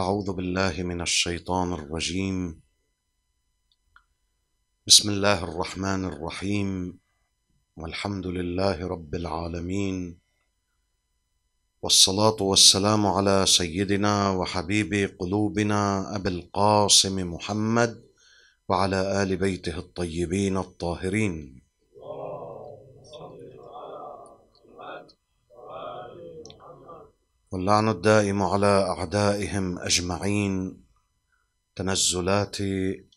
أعوذ بالله من الشيطان الرجيم بسم الله الرحمن الرحيم والحمد لله رب العالمين والصلاة والسلام على سيدنا وحبيب قلوبنا أبي القاسم محمد وعلى آل بيته الطيبين الطاهرين واللعن الدائم على اعدائهم اجمعين تنزلات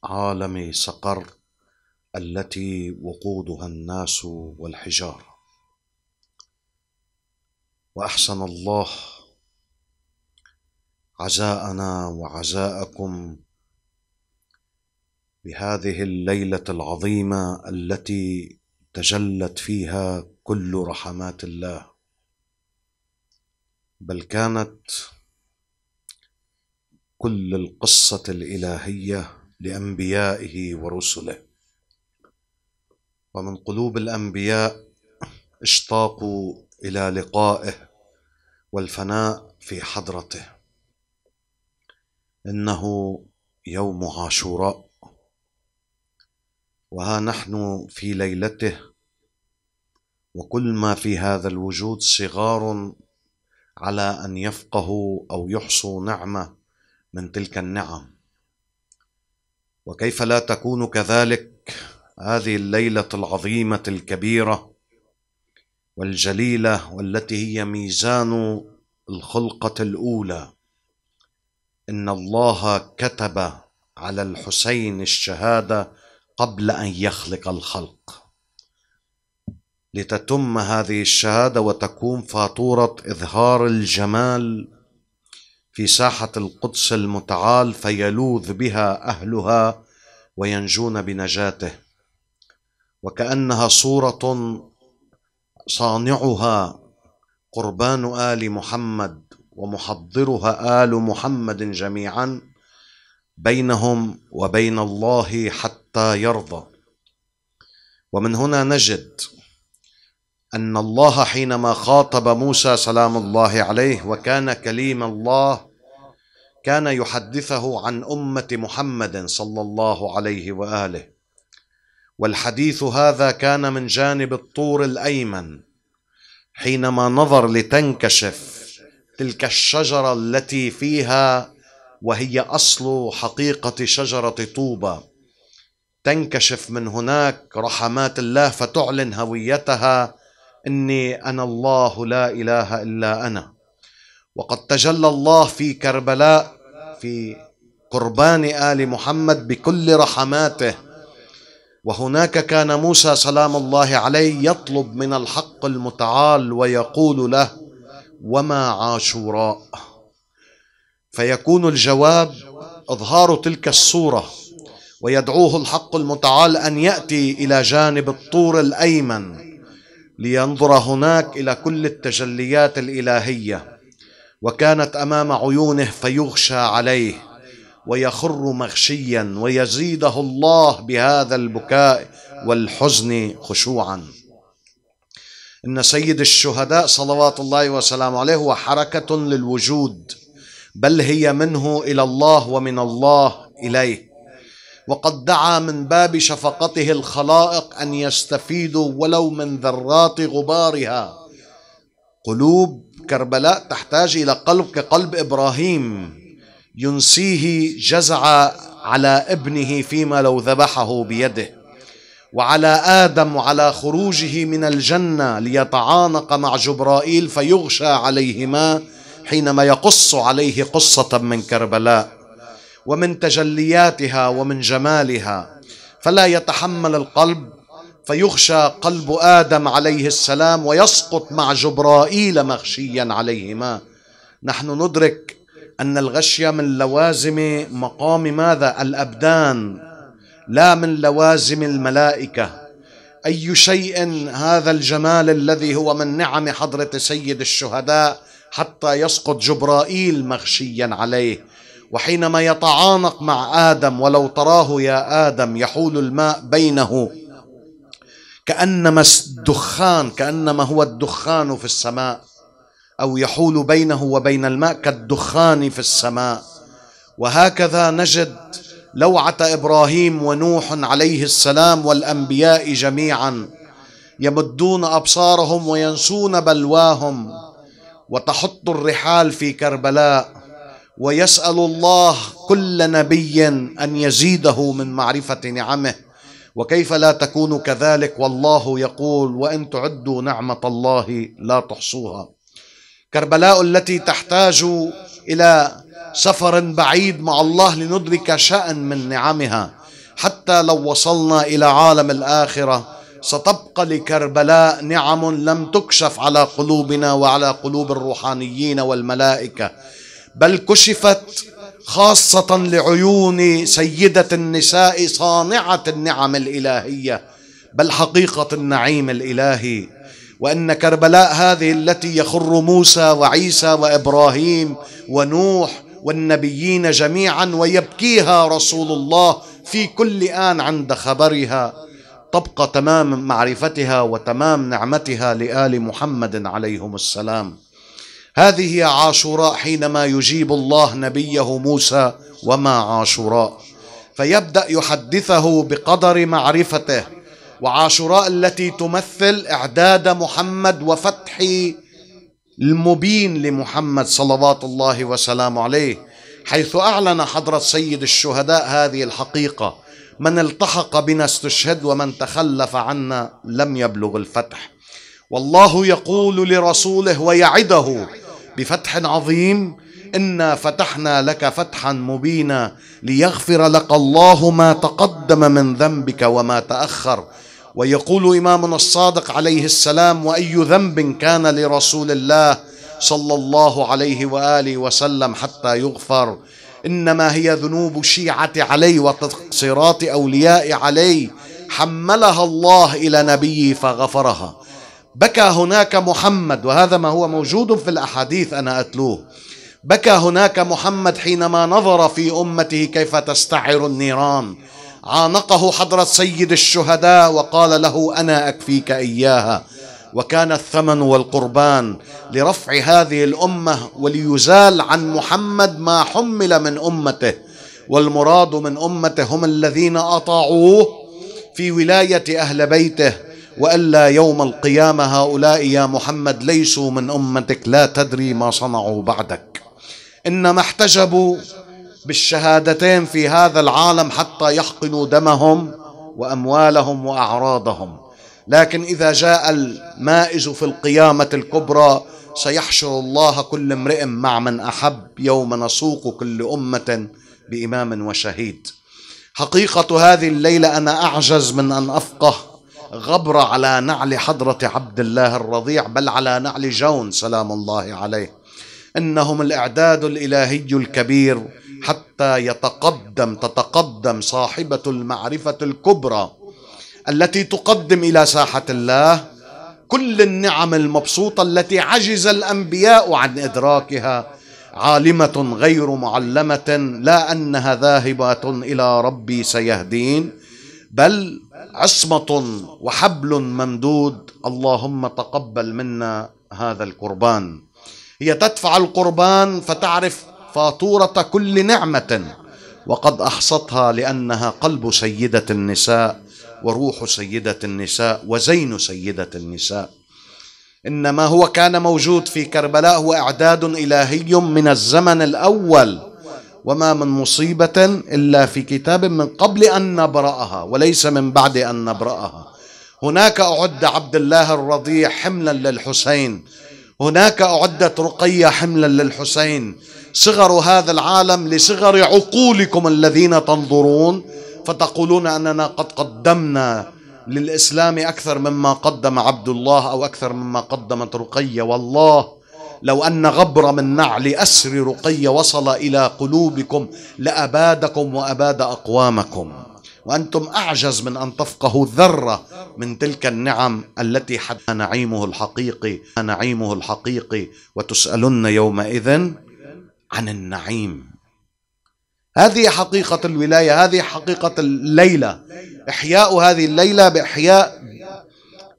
عالم سقر التي وقودها الناس والحجاره واحسن الله عزاءنا وعزاءكم بهذه الليله العظيمه التي تجلت فيها كل رحمات الله بل كانت كل القصه الالهيه لانبيائه ورسله ومن قلوب الانبياء اشتاقوا الى لقائه والفناء في حضرته انه يوم عاشوراء وها نحن في ليلته وكل ما في هذا الوجود صغار على ان يفقهوا او يحصوا نعمه من تلك النعم وكيف لا تكون كذلك هذه الليله العظيمه الكبيره والجليله والتي هي ميزان الخلقه الاولى ان الله كتب على الحسين الشهاده قبل ان يخلق الخلق لتتم هذه الشهاده وتكون فاتوره اظهار الجمال في ساحه القدس المتعال فيلوذ بها اهلها وينجون بنجاته وكانها صوره صانعها قربان ال محمد ومحضرها ال محمد جميعا بينهم وبين الله حتى يرضى ومن هنا نجد ان الله حينما خاطب موسى سلام الله عليه وكان كليم الله كان يحدثه عن امه محمد صلى الله عليه واله والحديث هذا كان من جانب الطور الايمن حينما نظر لتنكشف تلك الشجره التي فيها وهي اصل حقيقه شجره طوبى تنكشف من هناك رحمات الله فتعلن هويتها اني انا الله لا اله الا انا وقد تجلى الله في كربلاء في قربان ال محمد بكل رحماته وهناك كان موسى سلام الله عليه يطلب من الحق المتعال ويقول له وما عاشوراء فيكون الجواب اظهار تلك الصوره ويدعوه الحق المتعال ان ياتي الى جانب الطور الايمن لينظر هناك الى كل التجليات الالهيه وكانت امام عيونه فيغشى عليه ويخر مغشيا ويزيده الله بهذا البكاء والحزن خشوعا ان سيد الشهداء صلوات الله وسلامه عليه هو حركه للوجود بل هي منه الى الله ومن الله اليه وقد دعا من باب شفقته الخلائق ان يستفيدوا ولو من ذرات غبارها قلوب كربلاء تحتاج الى قلب كقلب ابراهيم ينسيه جزع على ابنه فيما لو ذبحه بيده وعلى ادم وعلى خروجه من الجنه ليتعانق مع جبرائيل فيغشى عليهما حينما يقص عليه قصه من كربلاء ومن تجلياتها ومن جمالها فلا يتحمل القلب فيغشى قلب ادم عليه السلام ويسقط مع جبرائيل مغشيا عليهما نحن ندرك ان الغشيه من لوازم مقام ماذا الابدان لا من لوازم الملائكه أي شيء هذا الجمال الذي هو من نعم حضرة سيد الشهداء حتى يسقط جبرائيل مغشيا عليه وحينما يتعانق مع آدم ولو تراه يا آدم يحول الماء بينه كأنما الدخان كأنما هو الدخان في السماء أو يحول بينه وبين الماء كالدخان في السماء وهكذا نجد لوعة إبراهيم ونوح عليه السلام والأنبياء جميعا يمدون أبصارهم وينسون بلواهم وتحط الرحال في كربلاء ويسأل الله كل نبي أن يزيده من معرفة نعمه وكيف لا تكون كذلك والله يقول وإن تعدوا نعمة الله لا تحصوها كربلاء التي تحتاج إلى سفر بعيد مع الله لندرك شأن من نعمها حتى لو وصلنا إلى عالم الآخرة ستبقى لكربلاء نعم لم تكشف على قلوبنا وعلى قلوب الروحانيين والملائكه بل كشفت خاصة لعيون سيدة النساء صانعة النعم الإلهية بل حقيقة النعيم الإلهي وأن كربلاء هذه التي يخر موسى وعيسى وإبراهيم ونوح والنبيين جميعا ويبكيها رسول الله في كل آن عند خبرها تبقى تمام معرفتها وتمام نعمتها لآل محمد عليهم السلام هذه هي عاشوراء حينما يجيب الله نبيه موسى وما عاشوراء فيبدا يحدثه بقدر معرفته وعاشوراء التي تمثل اعداد محمد وفتح المبين لمحمد صلوات الله وسلامه عليه حيث اعلن حضره سيد الشهداء هذه الحقيقه من التحق بنا استشهد ومن تخلف عنا لم يبلغ الفتح والله يقول لرسوله ويعده بفتح عظيم انا فتحنا لك فتحا مبينا ليغفر لك الله ما تقدم من ذنبك وما تاخر ويقول امامنا الصادق عليه السلام واي ذنب كان لرسول الله صلى الله عليه واله وسلم حتى يغفر انما هي ذنوب شيعه علي وتقصيرات اولياء علي حملها الله الى نبيه فغفرها بكى هناك محمد وهذا ما هو موجود في الأحاديث أنا أتلوه بكى هناك محمد حينما نظر في أمته كيف تستعر النيران عانقه حضرة سيد الشهداء وقال له أنا أكفيك إياها وكان الثمن والقربان لرفع هذه الأمة وليزال عن محمد ما حمل من أمته والمراد من أمته هم الذين أطاعوه في ولاية أهل بيته والا يوم القيامه هؤلاء يا محمد ليسوا من امتك لا تدري ما صنعوا بعدك انما احتجبوا بالشهادتين في هذا العالم حتى يحقنوا دمهم واموالهم واعراضهم لكن اذا جاء المائز في القيامه الكبرى سيحشر الله كل امرئ مع من احب يوم نسوق كل امه بامام وشهيد حقيقه هذه الليله انا اعجز من ان افقه غبرة على نعل حضرة عبد الله الرضيع بل على نعل جون سلام الله عليه إنهم الإعداد الإلهي الكبير حتى يتقدم تتقدم صاحبة المعرفة الكبرى التي تقدم إلى ساحة الله كل النعم المبسوطة التي عجز الأنبياء عن إدراكها عالمة غير معلمة لا أنها ذاهبة إلى ربي سيهدين بل عصمة وحبل ممدود اللهم تقبل منا هذا القربان هي تدفع القربان فتعرف فاتورة كل نعمة وقد أحصتها لأنها قلب سيدة النساء وروح سيدة النساء وزين سيدة النساء إنما هو كان موجود في كربلاء هو إعداد إلهي من الزمن الأول وما من مصيبة إلا في كتاب من قبل أن نبرأها وليس من بعد أن نبرأها هناك أعد عبد الله الرضيع حملا للحسين هناك أعدت رقية حملا للحسين صغر هذا العالم لصغر عقولكم الذين تنظرون فتقولون أننا قد قدمنا للإسلام أكثر مما قدم عبد الله أو أكثر مما قدمت رقية والله لو أن غبر من نعل أسر رقي وصل إلى قلوبكم لأبادكم وأباد أقوامكم وأنتم أعجز من أن تفقهوا ذرة من تلك النعم التي حد نعيمه الحقيقي نعيمه الحقيقي وتسألن يومئذ عن النعيم هذه حقيقة الولاية هذه حقيقة الليلة إحياء هذه الليلة بإحياء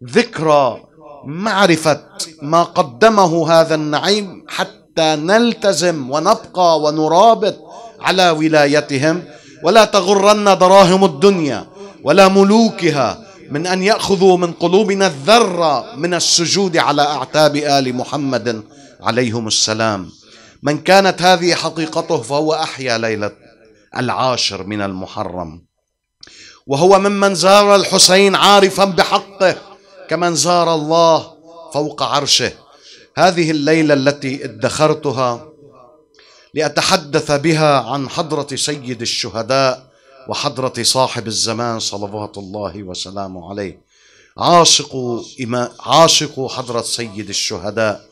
ذكرى معرفة ما قدمه هذا النعيم حتى نلتزم ونبقى ونرابط على ولايتهم ولا تغرن دراهم الدنيا ولا ملوكها من أن يأخذوا من قلوبنا الذرة من السجود على أعتاب آل محمد عليهم السلام من كانت هذه حقيقته فهو أحيا ليلة العاشر من المحرم وهو ممن زار الحسين عارفا بحقه كمن زار الله فوق عرشه هذه الليله التي ادخرتها لاتحدث بها عن حضره سيد الشهداء وحضره صاحب الزمان صلوات الله وسلامه عليه عاشق عاشق حضره سيد الشهداء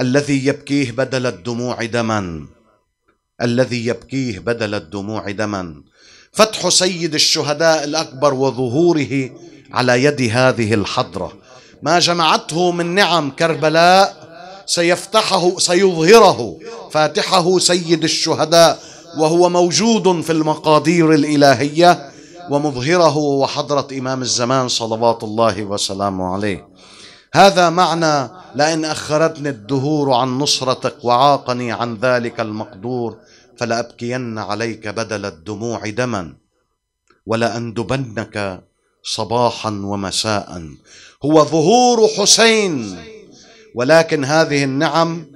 الذي يبكيه بدل الدموع دما الذي يبكيه بدل الدموع دما فتح سيد الشهداء الاكبر وظهوره على يد هذه الحضرة ما جمعته من نعم كربلاء سيفتحه سيظهره فاتحه سيد الشهداء وهو موجود في المقادير الإلهية ومظهره وحضرة إمام الزمان صلوات الله وسلامه عليه هذا معنى لئن أخرتني الدهور عن نصرتك وعاقني عن ذلك المقدور فلأبكين عليك بدل الدموع دما ولأندبنك صباحا ومساء هو ظهور حسين ولكن هذه النعم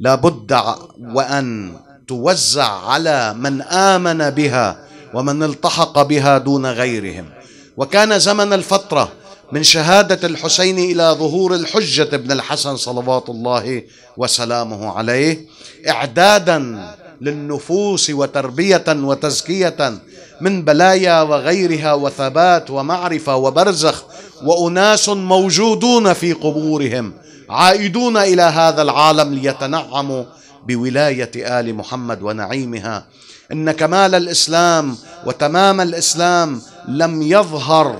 لابد وان توزع على من امن بها ومن التحق بها دون غيرهم وكان زمن الفتره من شهاده الحسين الى ظهور الحجه ابن الحسن صلوات الله وسلامه عليه اعدادا للنفوس وتربيه وتزكيه من بلايا وغيرها وثبات ومعرفه وبرزخ واناس موجودون في قبورهم عائدون الى هذا العالم ليتنعموا بولايه ال محمد ونعيمها ان كمال الاسلام وتمام الاسلام لم يظهر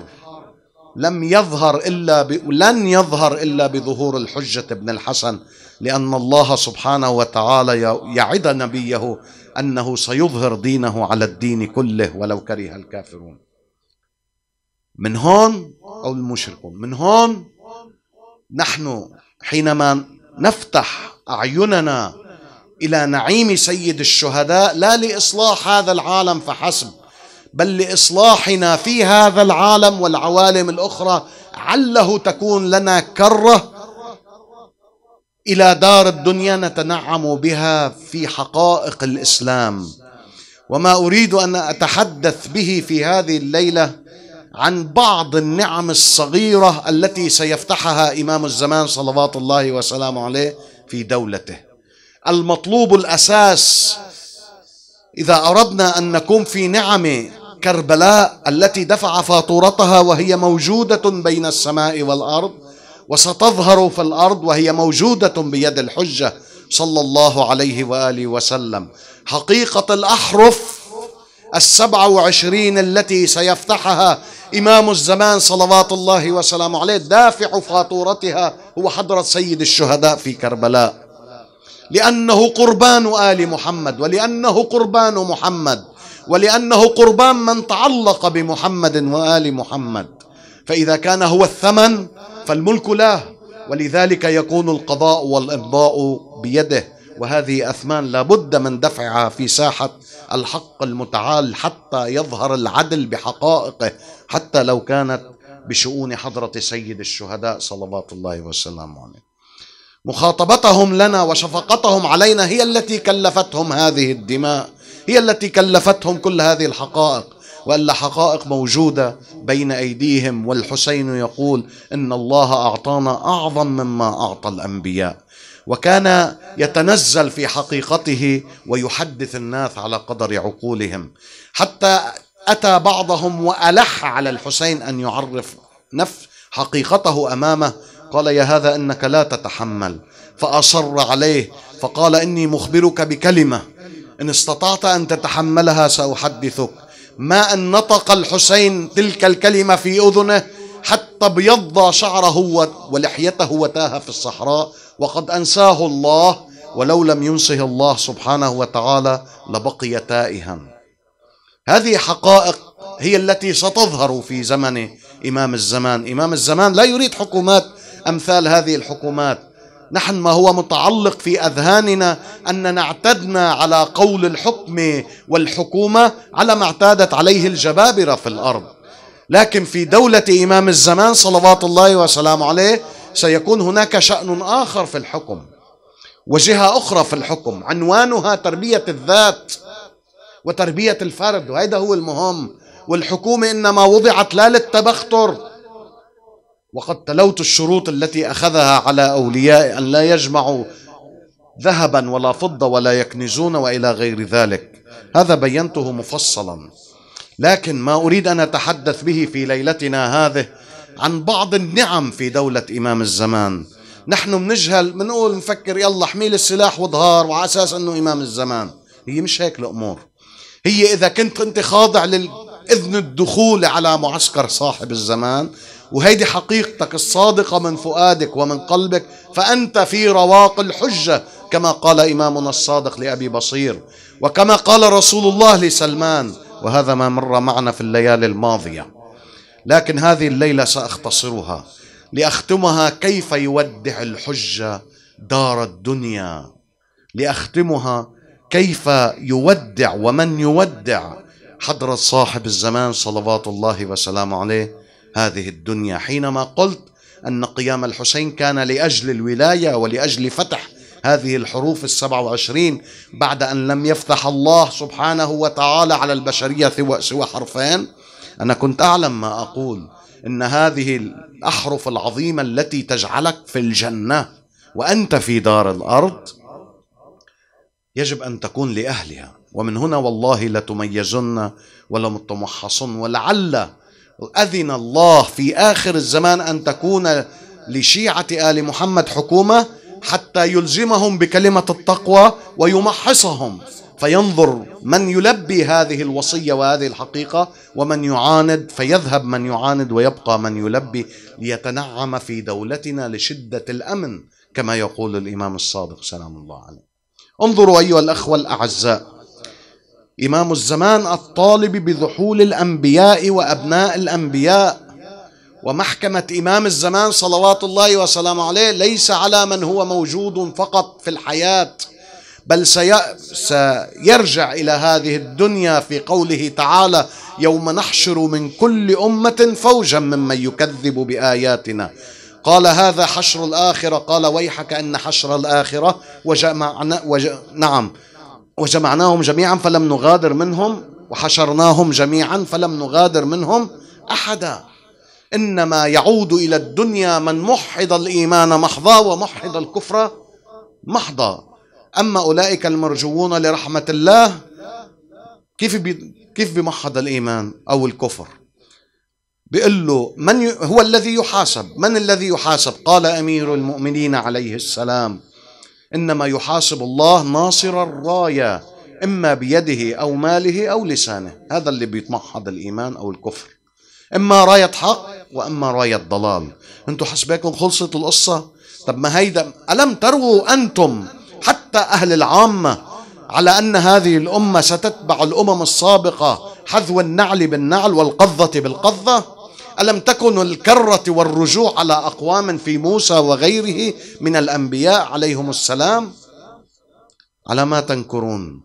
لم يظهر الا ب... لن يظهر الا بظهور الحجه ابن الحسن لان الله سبحانه وتعالى يعد نبيه أنه سيظهر دينه على الدين كله ولو كره الكافرون من هون أو المشركون من هون نحن حينما نفتح أعيننا إلى نعيم سيد الشهداء لا لإصلاح هذا العالم فحسب بل لإصلاحنا في هذا العالم والعوالم الأخرى عله تكون لنا كره الى دار الدنيا نتنعم بها في حقائق الاسلام وما اريد ان اتحدث به في هذه الليله عن بعض النعم الصغيره التي سيفتحها امام الزمان صلوات الله وسلامه عليه في دولته المطلوب الاساس اذا اردنا ان نكون في نعم كربلاء التي دفع فاتورتها وهي موجوده بين السماء والارض وستظهر في الارض وهي موجوده بيد الحجه صلى الله عليه واله وسلم حقيقه الاحرف السبعه وعشرين التي سيفتحها إمام الزمان صلوات الله وسلامه عليه دافع فاتورتها هو حضرة سيد الشهداء في كربلاء لأنه قربان آل محمد ولأنه قربان محمد ولأنه قربان من تعلق بمحمد وآل محمد فإذا كان هو الثمن فالملك له ولذلك يكون القضاء والإمضاء بيده وهذه أثمان لابد من دفعها في ساحة الحق المتعال حتى يظهر العدل بحقائقه حتى لو كانت بشؤون حضرة سيد الشهداء صلوات الله وسلامه عليه مخاطبتهم لنا وشفقتهم علينا هي التي كلفتهم هذه الدماء هي التي كلفتهم كل هذه الحقائق وإلا حقائق موجودة بين أيديهم والحسين يقول إن الله أعطانا أعظم مما أعطى الأنبياء وكان يتنزل في حقيقته ويحدث الناس على قدر عقولهم حتى أتى بعضهم وألح على الحسين أن يعرف نفس حقيقته أمامه قال يا هذا إنك لا تتحمل فأصر عليه فقال إني مخبرك بكلمة إن استطعت أن تتحملها سأحدثك ما أن نطق الحسين تلك الكلمة في أذنه حتى ابيض شعره ولحيته وتاه في الصحراء وقد أنساه الله ولو لم ينسه الله سبحانه وتعالى لبقي تائها هذه حقائق هي التي ستظهر في زمن إمام الزمان إمام الزمان لا يريد حكومات أمثال هذه الحكومات نحن ما هو متعلق في اذهاننا اننا اعتدنا على قول الحكم والحكومه على ما اعتادت عليه الجبابره في الارض لكن في دوله امام الزمان صلوات الله وسلامه عليه سيكون هناك شان اخر في الحكم وجهه اخرى في الحكم عنوانها تربيه الذات وتربيه الفرد وهذا هو المهم والحكومه انما وضعت لا للتبختر وقد تلوت الشروط التي أخذها على أولياء أن لا يجمعوا ذهبا ولا فضة ولا يكنزون وإلى غير ذلك هذا بينته مفصلا لكن ما أريد أن أتحدث به في ليلتنا هذه عن بعض النعم في دولة إمام الزمان نحن منجهل منقول نفكر يلا حميل السلاح وظهار وعلى أساس أنه إمام الزمان هي مش هيك الأمور هي إذا كنت أنت خاضع لل إذن الدخول على معسكر صاحب الزمان وهيدي حقيقتك الصادقة من فؤادك ومن قلبك فأنت في رواق الحجة كما قال إمامنا الصادق لأبي بصير وكما قال رسول الله لسلمان وهذا ما مر معنا في الليالي الماضية لكن هذه الليلة سأختصرها لأختمها كيف يودع الحجة دار الدنيا لأختمها كيف يودع ومن يودع حضرة صاحب الزمان صلوات الله وسلامه عليه هذه الدنيا حينما قلت أن قيام الحسين كان لأجل الولاية ولأجل فتح هذه الحروف السبع وعشرين بعد أن لم يفتح الله سبحانه وتعالى على البشرية سوى حرفين أنا كنت أعلم ما أقول إن هذه الأحرف العظيمة التي تجعلك في الجنة وأنت في دار الأرض يجب أن تكون لأهلها ومن هنا والله لتميزن ولمتمحصن ولعل أذن الله في آخر الزمان أن تكون لشيعة آل محمد حكومة حتى يلزمهم بكلمة التقوى ويمحصهم فينظر من يلبي هذه الوصية وهذه الحقيقة ومن يعاند فيذهب من يعاند ويبقى من يلبي ليتنعم في دولتنا لشدة الأمن كما يقول الإمام الصادق سلام الله عليه انظروا أيها الأخوة الأعزاء إمام الزمان الطالب بذحول الأنبياء وأبناء الأنبياء ومحكمة إمام الزمان صلوات الله وسلامه عليه ليس على من هو موجود فقط في الحياة بل سيرجع إلى هذه الدنيا في قوله تعالى يوم نحشر من كل أمة فوجا ممن يكذب بآياتنا قال هذا حشر الآخرة قال ويحك أن حشر الآخرة وجمعنا وج... نعم وجمعناهم جميعا فلم نغادر منهم وحشرناهم جميعا فلم نغادر منهم احدا انما يعود الى الدنيا من محض الايمان محضا ومحض الكفر محضا اما اولئك المرجوون لرحمه الله كيف بي كيف بمحض الايمان او الكفر بيقول له من هو الذي يحاسب من الذي يحاسب قال امير المؤمنين عليه السلام انما يحاسب الله ناصر الرايه اما بيده او ماله او لسانه هذا اللي بيتمحض الايمان او الكفر اما رايه حق واما رايه ضلال انتم حسبكم خلصت القصه طب ما هيدا الم تروا انتم حتى اهل العامه على ان هذه الامه ستتبع الامم السابقه حذو النعل بالنعل والقضه بالقضه ألم تكن الكرة والرجوع على أقوام في موسى وغيره من الأنبياء عليهم السلام على ما تنكرون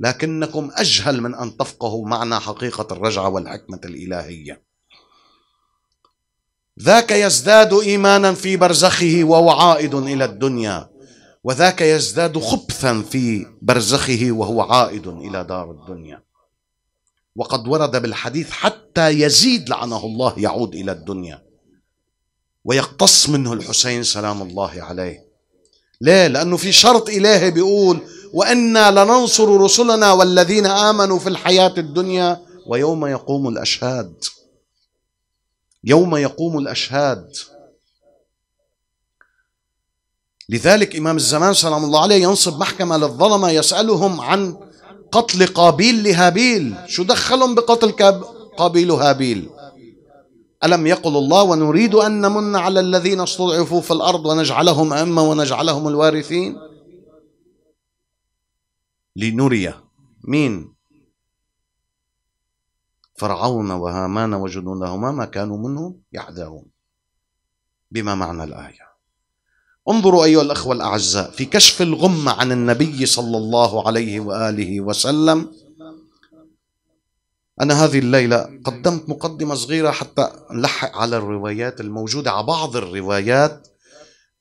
لكنكم أجهل من أن تفقهوا معنى حقيقة الرجعة والحكمة الإلهية ذاك يزداد إيمانا في برزخه وهو عائد إلى الدنيا وذاك يزداد خبثا في برزخه وهو عائد إلى دار الدنيا وقد ورد بالحديث حتى يزيد لعنه الله يعود إلى الدنيا ويقتص منه الحسين سلام الله عليه ليه؟ لأنه في شرط إلهي بيقول وإنا لننصر رسلنا والذين آمنوا في الحياة الدنيا ويوم يقوم الأشهاد يوم يقوم الأشهاد لذلك إمام الزمان سلام الله عليه ينصب محكمة للظلمة يسألهم عن قتل قابيل لهابيل شو دخلهم بقتل قابيل وهابيل ألم يقل الله ونريد أن نمن على الذين استضعفوا في الأرض ونجعلهم أئمة ونجعلهم الوارثين لنري مين فرعون وهامان وجنودهما ما كانوا منه يحذرون بما معنى الايه انظروا ايها الاخوه الاعزاء في كشف الغمه عن النبي صلى الله عليه واله وسلم انا هذه الليله قدمت مقدمه صغيره حتى نلحق على الروايات الموجوده على بعض الروايات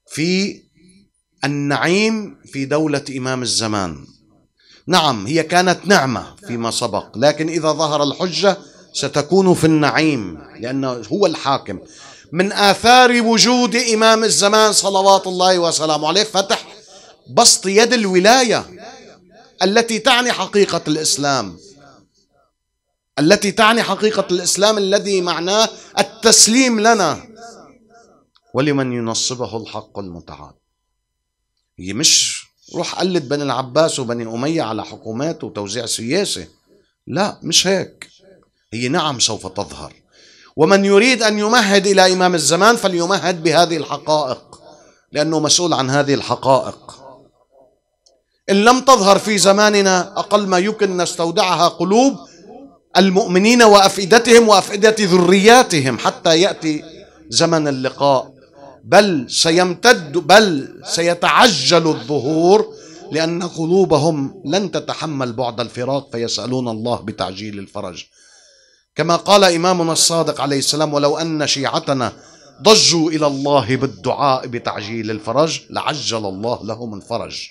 في النعيم في دوله امام الزمان نعم هي كانت نعمه فيما سبق لكن اذا ظهر الحجه ستكون في النعيم لانه هو الحاكم من آثار وجود إمام الزمان صلوات الله وسلامه عليه فتح بسط يد الولاية التي تعني حقيقة الإسلام التي تعني حقيقة الإسلام الذي معناه التسليم لنا ولمن ينصبه الحق المتعال هي مش روح قلد بني العباس وبني أمية على حكومات وتوزيع سياسي لا مش هيك هي نعم سوف تظهر ومن يريد أن يمهد إلى إمام الزمان فليمهد بهذه الحقائق لأنه مسؤول عن هذه الحقائق إن لم تظهر في زماننا أقل ما يمكن نستودعها قلوب المؤمنين وأفئدتهم وأفئدة ذرياتهم حتى يأتي زمن اللقاء بل سيمتد بل سيتعجل الظهور لأن قلوبهم لن تتحمل بعد الفراق فيسألون الله بتعجيل الفرج كما قال إمامنا الصادق عليه السلام ولو أن شيعتنا ضجوا إلى الله بالدعاء بتعجيل الفرج لعجل الله لهم الفرج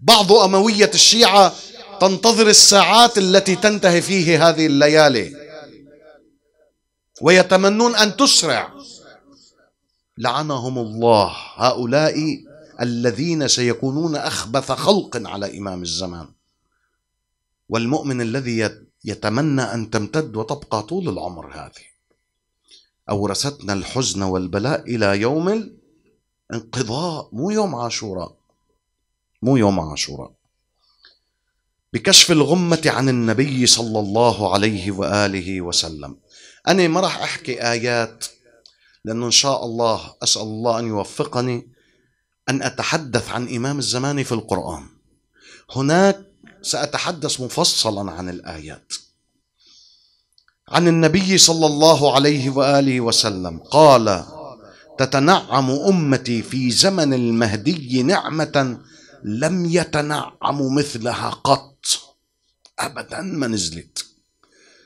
بعض أموية الشيعة تنتظر الساعات التي تنتهي فيه هذه الليالي ويتمنون أن تسرع لعنهم الله هؤلاء الذين سيكونون أخبث خلق على إمام الزمان والمؤمن الذي يتمنى أن تمتد وتبقى طول العمر هذه أورثتنا الحزن والبلاء إلى يوم الانقضاء مو يوم عاشوراء مو يوم عاشوراء بكشف الغمة عن النبي صلى الله عليه وآله وسلم أنا ما راح أحكي آيات لأنه إن شاء الله أسأل الله أن يوفقني أن أتحدث عن إمام الزمان في القرآن هناك سأتحدث مفصلا عن الآيات عن النبي صلى الله عليه وآله وسلم قال تتنعم أمتي في زمن المهدي نعمة لم يتنعم مثلها قط أبدا ما نزلت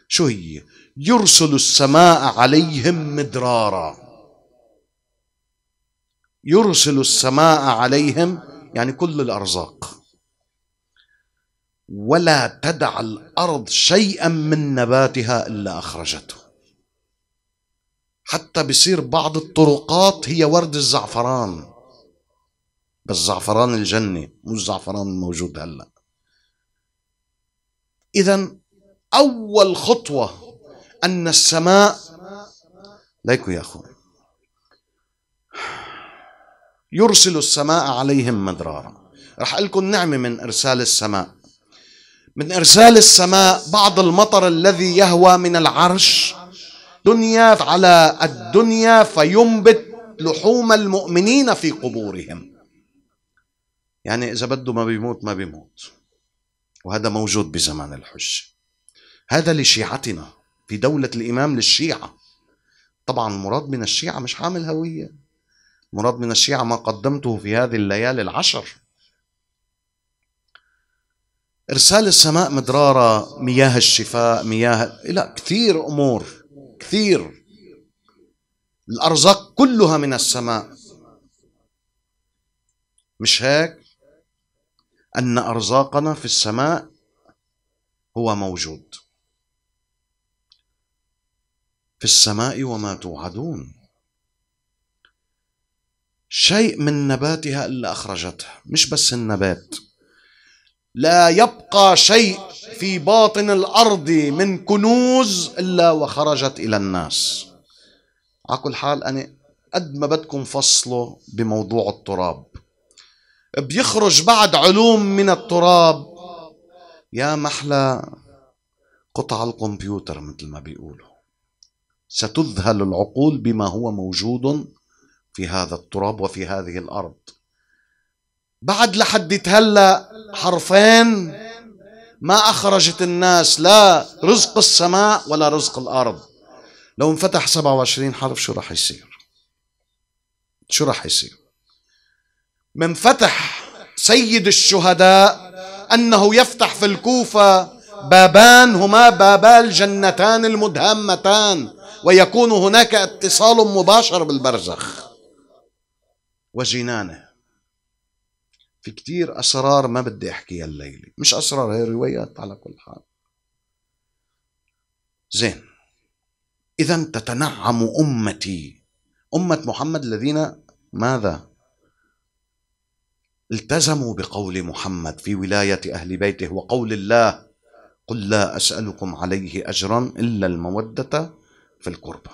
شو هي يرسل السماء عليهم مدرارا يرسل السماء عليهم يعني كل الأرزاق ولا تدع الارض شيئا من نباتها الا اخرجته حتى بصير بعض الطرقات هي ورد الزعفران بس زعفران الجنه مو الزعفران الموجود هلا اذا اول خطوه ان السماء ليكوا يا اخوان يرسل السماء عليهم مدرارا رح لكم نعمه من ارسال السماء من إرسال السماء بعض المطر الذي يهوى من العرش دنيا على الدنيا فينبت لحوم المؤمنين في قبورهم يعني إذا بده ما بيموت ما بيموت وهذا موجود بزمان الحج هذا لشيعتنا في دولة الإمام للشيعة طبعا المراد من الشيعة مش حامل هوية المراد من الشيعة ما قدمته في هذه الليالي العشر إرسال السماء مدرارة مياه الشفاء مياه لا كثير أمور كثير الأرزاق كلها من السماء مش هيك أن أرزاقنا في السماء هو موجود في السماء وما توعدون شيء من نباتها إلا أخرجته مش بس النبات لا يبقى شيء في باطن الارض من كنوز الا وخرجت الى الناس على كل حال انا قد ما بدكم فصله بموضوع التراب بيخرج بعد علوم من التراب يا محلى قطع الكمبيوتر مثل ما بيقولوا ستذهل العقول بما هو موجود في هذا التراب وفي هذه الارض بعد لحد هلا حرفين ما أخرجت الناس لا رزق السماء ولا رزق الأرض لو انفتح 27 حرف شو راح يصير شو راح يصير من فتح سيد الشهداء أنه يفتح في الكوفة بابان هما بابا الجنتان المدهمتان ويكون هناك اتصال مباشر بالبرزخ وجنانه في كتير أسرار ما بدي أحكيها الليلة مش أسرار هي روايات على كل حال زين إذا تتنعم أمتي أمة محمد الذين ماذا التزموا بقول محمد في ولاية أهل بيته وقول الله قل لا أسألكم عليه أجرا إلا المودة في القربى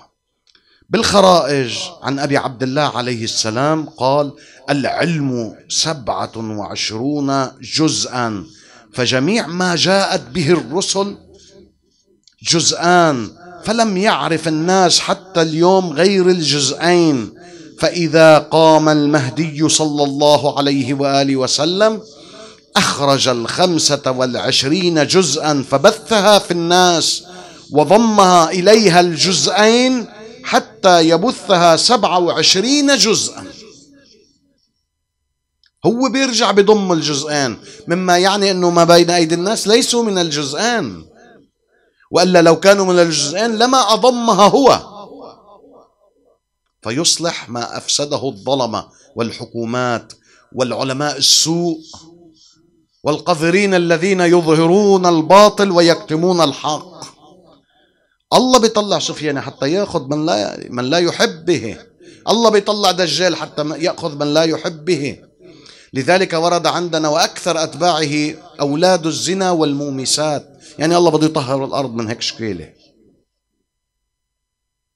بالخرائج عن أبي عبد الله عليه السلام قال العلم سبعة وعشرون جزءا فجميع ما جاءت به الرسل جزءان فلم يعرف الناس حتى اليوم غير الجزئين فإذا قام المهدي صلى الله عليه وآله وسلم أخرج الخمسة والعشرين جزءا فبثها في الناس وضمها إليها الجزئين حتى يبثها سبعة وعشرين جزءا هو بيرجع بضم الجزئين مما يعني أنه ما بين أيدي الناس ليسوا من الجزئين وإلا لو كانوا من الجزئين لما أضمها هو فيصلح ما أفسده الظلمة والحكومات والعلماء السوء والقذرين الذين يظهرون الباطل ويكتمون الحق الله بيطلع سفيان حتى ياخذ من لا من لا يحبه الله بيطلع دجال حتى ياخذ من لا يحبه لذلك ورد عندنا واكثر اتباعه اولاد الزنا والمومسات يعني الله بده يطهر الارض من هيك شكيله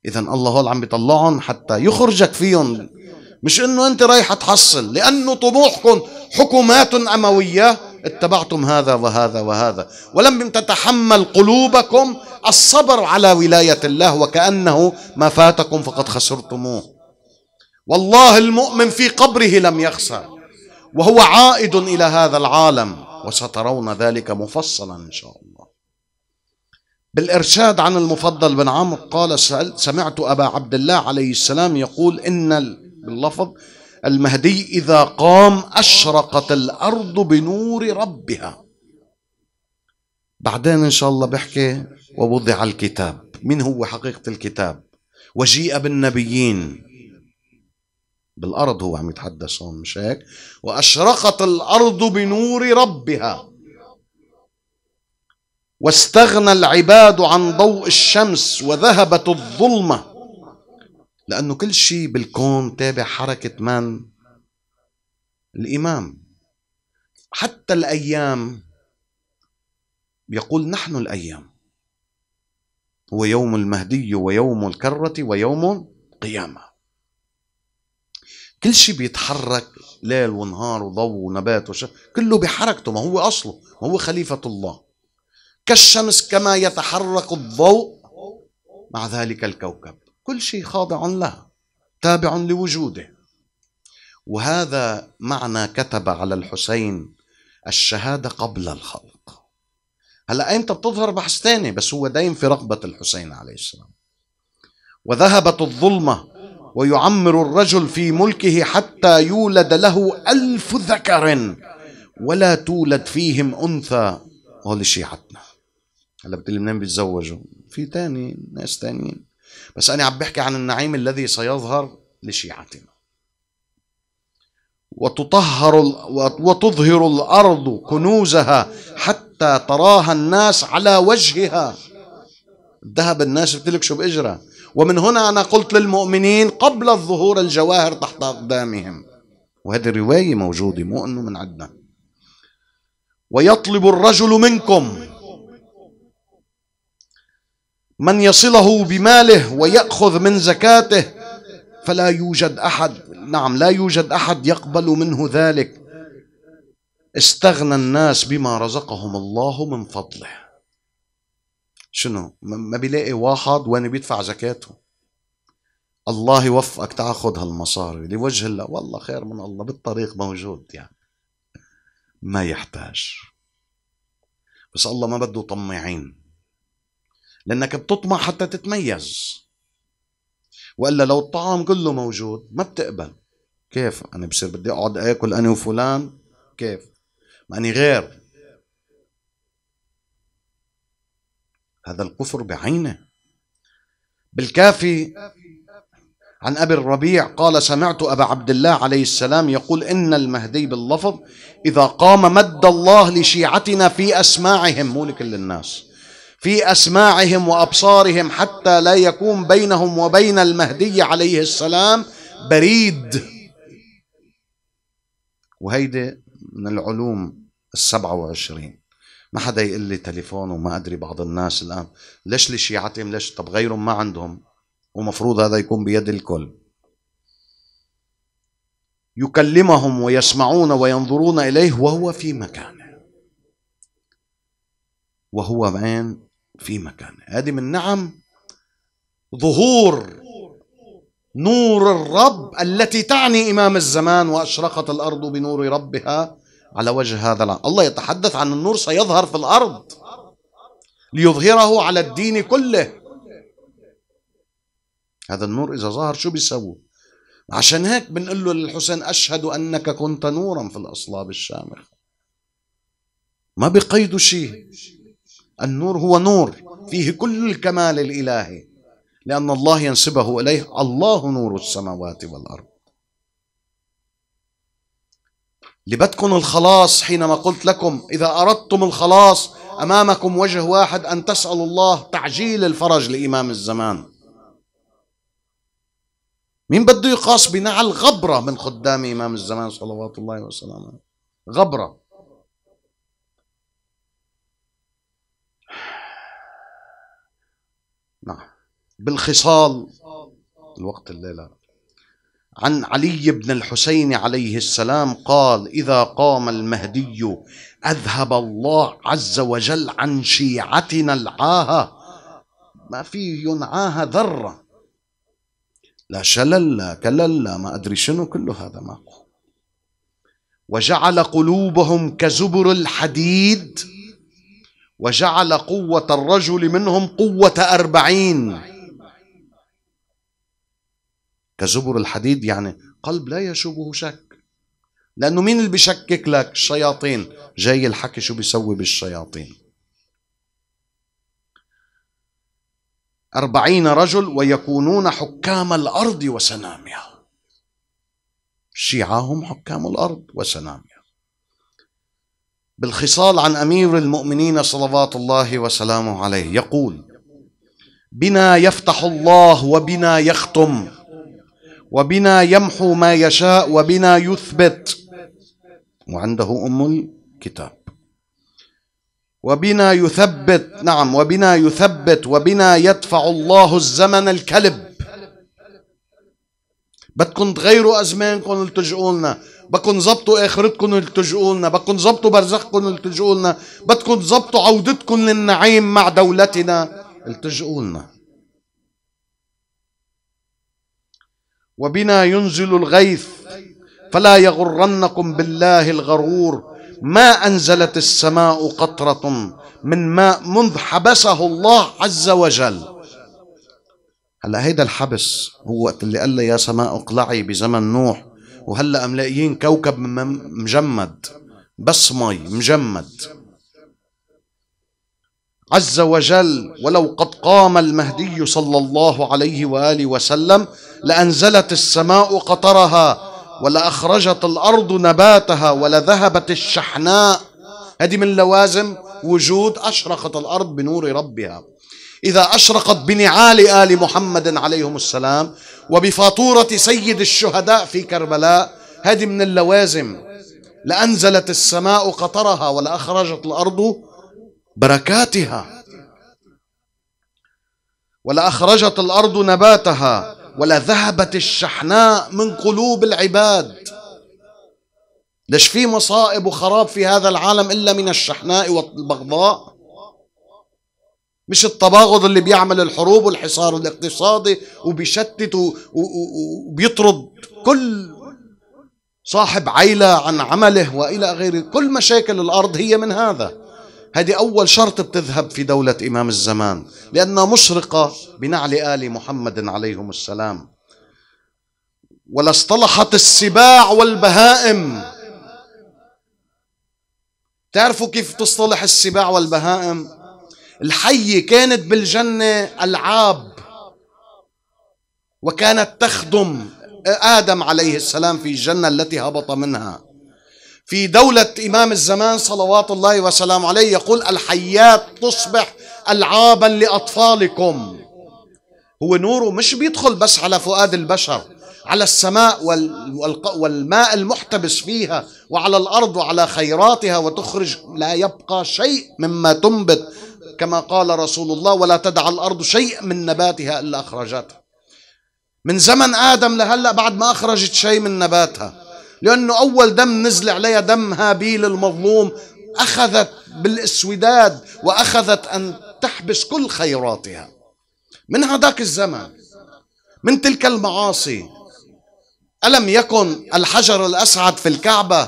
اذا الله هول عم بيطلعهم حتى يخرجك فيهم مش انه انت رايح تحصل لانه طموحكم حكومات امويه اتبعتم هذا وهذا وهذا ولم تتحمل قلوبكم الصبر على ولاية الله وكأنه ما فاتكم فقد خسرتموه والله المؤمن في قبره لم يخسر وهو عائد إلى هذا العالم وسترون ذلك مفصلا إن شاء الله بالإرشاد عن المفضل بن عمرو قال سمعت أبا عبد الله عليه السلام يقول إن باللفظ المهدي إذا قام أشرقت الأرض بنور ربها بعدين إن شاء الله بحكي ووضع الكتاب من هو حقيقة الكتاب وجيء بالنبيين بالأرض هو عم يتحدث هون مش هيك وأشرقت الأرض بنور ربها واستغنى العباد عن ضوء الشمس وذهبت الظلمه لأنه كل شيء بالكون تابع حركة من؟ الإمام حتى الأيام يقول نحن الأيام هو يوم المهدي ويوم الكرة ويوم القيامة كل شيء بيتحرك ليل ونهار وضوء ونبات وش كله بحركته ما هو أصله ما هو خليفة الله كالشمس كما يتحرك الضوء مع ذلك الكوكب كل شيء خاضع لها تابع لوجوده وهذا معنى كتب على الحسين الشهادة قبل الخلق هلا ايمتى بتظهر بحث ثاني بس هو دايم في رغبة الحسين عليه السلام وذهبت الظلمة ويعمر الرجل في ملكه حتى يولد له ألف ذكر ولا تولد فيهم أنثى هول شيعتنا هلا بتقول منين بيتزوجوا في تاني ناس تانيين بس أنا عم بحكي عن النعيم الذي سيظهر لشيعتنا وتطهر وتظهر الأرض كنوزها حتى تراها الناس على وجهها الذهب الناس بتلك شو بإجرة ومن هنا أنا قلت للمؤمنين قبل الظهور الجواهر تحت أقدامهم وهذه الرواية موجودة مو أنه من عندنا ويطلب الرجل منكم من يصله بماله ويأخذ من زكاته فلا يوجد أحد نعم لا يوجد أحد يقبل منه ذلك استغنى الناس بما رزقهم الله من فضله شنو ما بيلاقي واحد وين بيدفع زكاته الله يوفقك تاخذ هالمصاري لوجه الله والله خير من الله بالطريق موجود يعني ما يحتاج بس الله ما بده طماعين لأنك بتطمع حتى تتميز وإلا لو الطعام كله موجود ما بتقبل كيف أنا بصير بدي أقعد آكل أنا وفلان كيف ما اني غير هذا الكفر بعينه بالكافي عن أبي الربيع قال سمعت أبا عبد الله عليه السلام يقول إن المهدي باللفظ إذا قام مد الله لشيعتنا في أسماعهم مو لكل الناس في اسماعهم وابصارهم حتى لا يكون بينهم وبين المهدي عليه السلام بريد وهيدي من العلوم السبعة وعشرين ما حدا يقول لي تليفون وما ادري بعض الناس الان ليش لشيعتهم ليش طب غيرهم ما عندهم ومفروض هذا يكون بيد الكل يكلمهم ويسمعون وينظرون اليه وهو في مكانه وهو عين في مكان هذه من نعم ظهور نور الرب التي تعني إمام الزمان وأشرقت الأرض بنور ربها على وجه هذا العالم الله يتحدث عن النور سيظهر في الأرض ليظهره على الدين كله هذا النور إذا ظهر شو بيسوي عشان هيك بنقول له للحسين أشهد أنك كنت نورا في الأصلاب الشامخ ما بقيدوا شيء النور هو نور فيه كل الكمال الالهي لان الله ينسبه اليه الله نور السماوات والارض لبدكم الخلاص حينما قلت لكم اذا اردتم الخلاص امامكم وجه واحد ان تسالوا الله تعجيل الفرج لامام الزمان مين بده يقاس بنعل غبره من خدام امام الزمان صلوات الله وسلامه غبره نعم بالخصال الوقت الليلة عن علي بن الحسين عليه السلام قال إذا قام المهدي أذهب الله عز وجل عن شيعتنا العاهة ما في ينعاها ذرة لا شلل لا كلل لا ما أدري شنو كل هذا ماكو وجعل قلوبهم كزبر الحديد وجعل قوة الرجل منهم قوة أربعين كزبر الحديد يعني قلب لا يشوبه شك لأنه مين اللي بيشكك لك الشياطين جاي الحكي شو بيسوي بالشياطين أربعين رجل ويكونون حكام الأرض وسنامها الشيعة هم حكام الأرض وسنامها بالخصال عن امير المؤمنين صلوات الله وسلامه عليه يقول بنا يفتح الله وبنا يختم وبنا يمحو ما يشاء وبنا يثبت وعنده ام الكتاب وبنا يثبت نعم وبنا يثبت وبنا يدفع الله الزمن الكلب بدكم تغيروا ازمانكم لتلجؤوا لنا بدكم تظبطوا اخرتكم وتلجؤوا لنا بدكم تظبطوا برزخكم وتلجؤوا لنا بدكم تظبطوا عودتكم للنعيم مع دولتنا التجؤوا لنا وبنا ينزل الغيث فلا يغرنكم بالله الغرور ما انزلت السماء قطره من ماء منذ حبسه الله عز وجل هلا هيدا الحبس هو وقت اللي قال له يا سماء اقلعي بزمن نوح وهلا ملاقيين كوكب مجمد بس مي مجمد عز وجل ولو قد قام المهدي صلى الله عليه واله وسلم لانزلت السماء قطرها ولاخرجت الارض نباتها ولذهبت الشحناء هذه من لوازم وجود اشرقت الارض بنور ربها اذا اشرقت بنعال ال محمد عليهم السلام وبفاتورة سيد الشهداء في كربلاء هذه من اللوازم لأنزلت السماء قطرها ولأخرجت الأرض بركاتها ولأخرجت الأرض نباتها ولذهبت الشحناء من قلوب العباد ليش في مصائب وخراب في هذا العالم إلا من الشحناء والبغضاء مش التباغض اللي بيعمل الحروب والحصار الاقتصادي وبيشتت وبيطرد كل صاحب عيلة عن عمله وإلى غيره كل مشاكل الأرض هي من هذا هذه أول شرط بتذهب في دولة إمام الزمان لأنها مشرقة بنعل آل محمد عليهم السلام ولا اصطلحت السباع والبهائم تعرفوا كيف تصطلح السباع والبهائم الحية كانت بالجنة ألعاب وكانت تخدم آدم عليه السلام في الجنة التي هبط منها في دولة إمام الزمان صلوات الله وسلامه عليه يقول الحيات تصبح ألعابا لأطفالكم هو نوره مش بيدخل بس على فؤاد البشر على السماء والماء المحتبس فيها وعلى الارض وعلى خيراتها وتخرج لا يبقى شيء مما تنبت كما قال رسول الله ولا تدع الأرض شيء من نباتها إلا أخرجتها من زمن آدم لهلأ بعد ما أخرجت شيء من نباتها لأنه أول دم نزل عليها دم هابيل المظلوم أخذت بالإسوداد وأخذت أن تحبس كل خيراتها من هذاك الزمن من تلك المعاصي ألم يكن الحجر الأسعد في الكعبة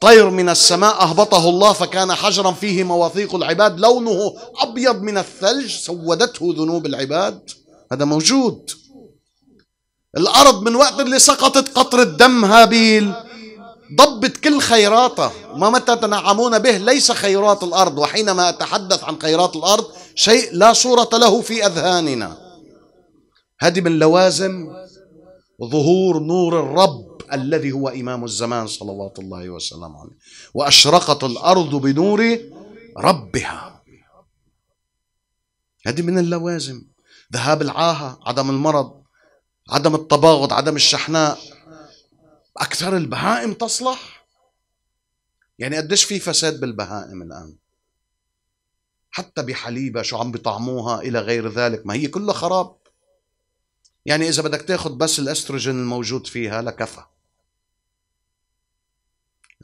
طير من السماء أهبطه الله فكان حجرا فيه مواثيق العباد لونه أبيض من الثلج سودته ذنوب العباد هذا موجود الأرض من وقت اللي سقطت قطرة دم هابيل ضبت كل خيراته وما متى تنعمون به ليس خيرات الأرض وحينما أتحدث عن خيرات الأرض شيء لا صورة له في أذهاننا هذه من لوازم ظهور نور الرب الذي هو إمام الزمان صلوات الله وسلامه عليه وأشرقت الأرض بنور ربها هذه من اللوازم ذهاب العاهة عدم المرض عدم التباغض عدم الشحناء أكثر البهائم تصلح يعني قديش في فساد بالبهائم الآن حتى بحليبة شو عم بيطعموها إلى غير ذلك ما هي كلها خراب يعني إذا بدك تاخد بس الأستروجين الموجود فيها لكفى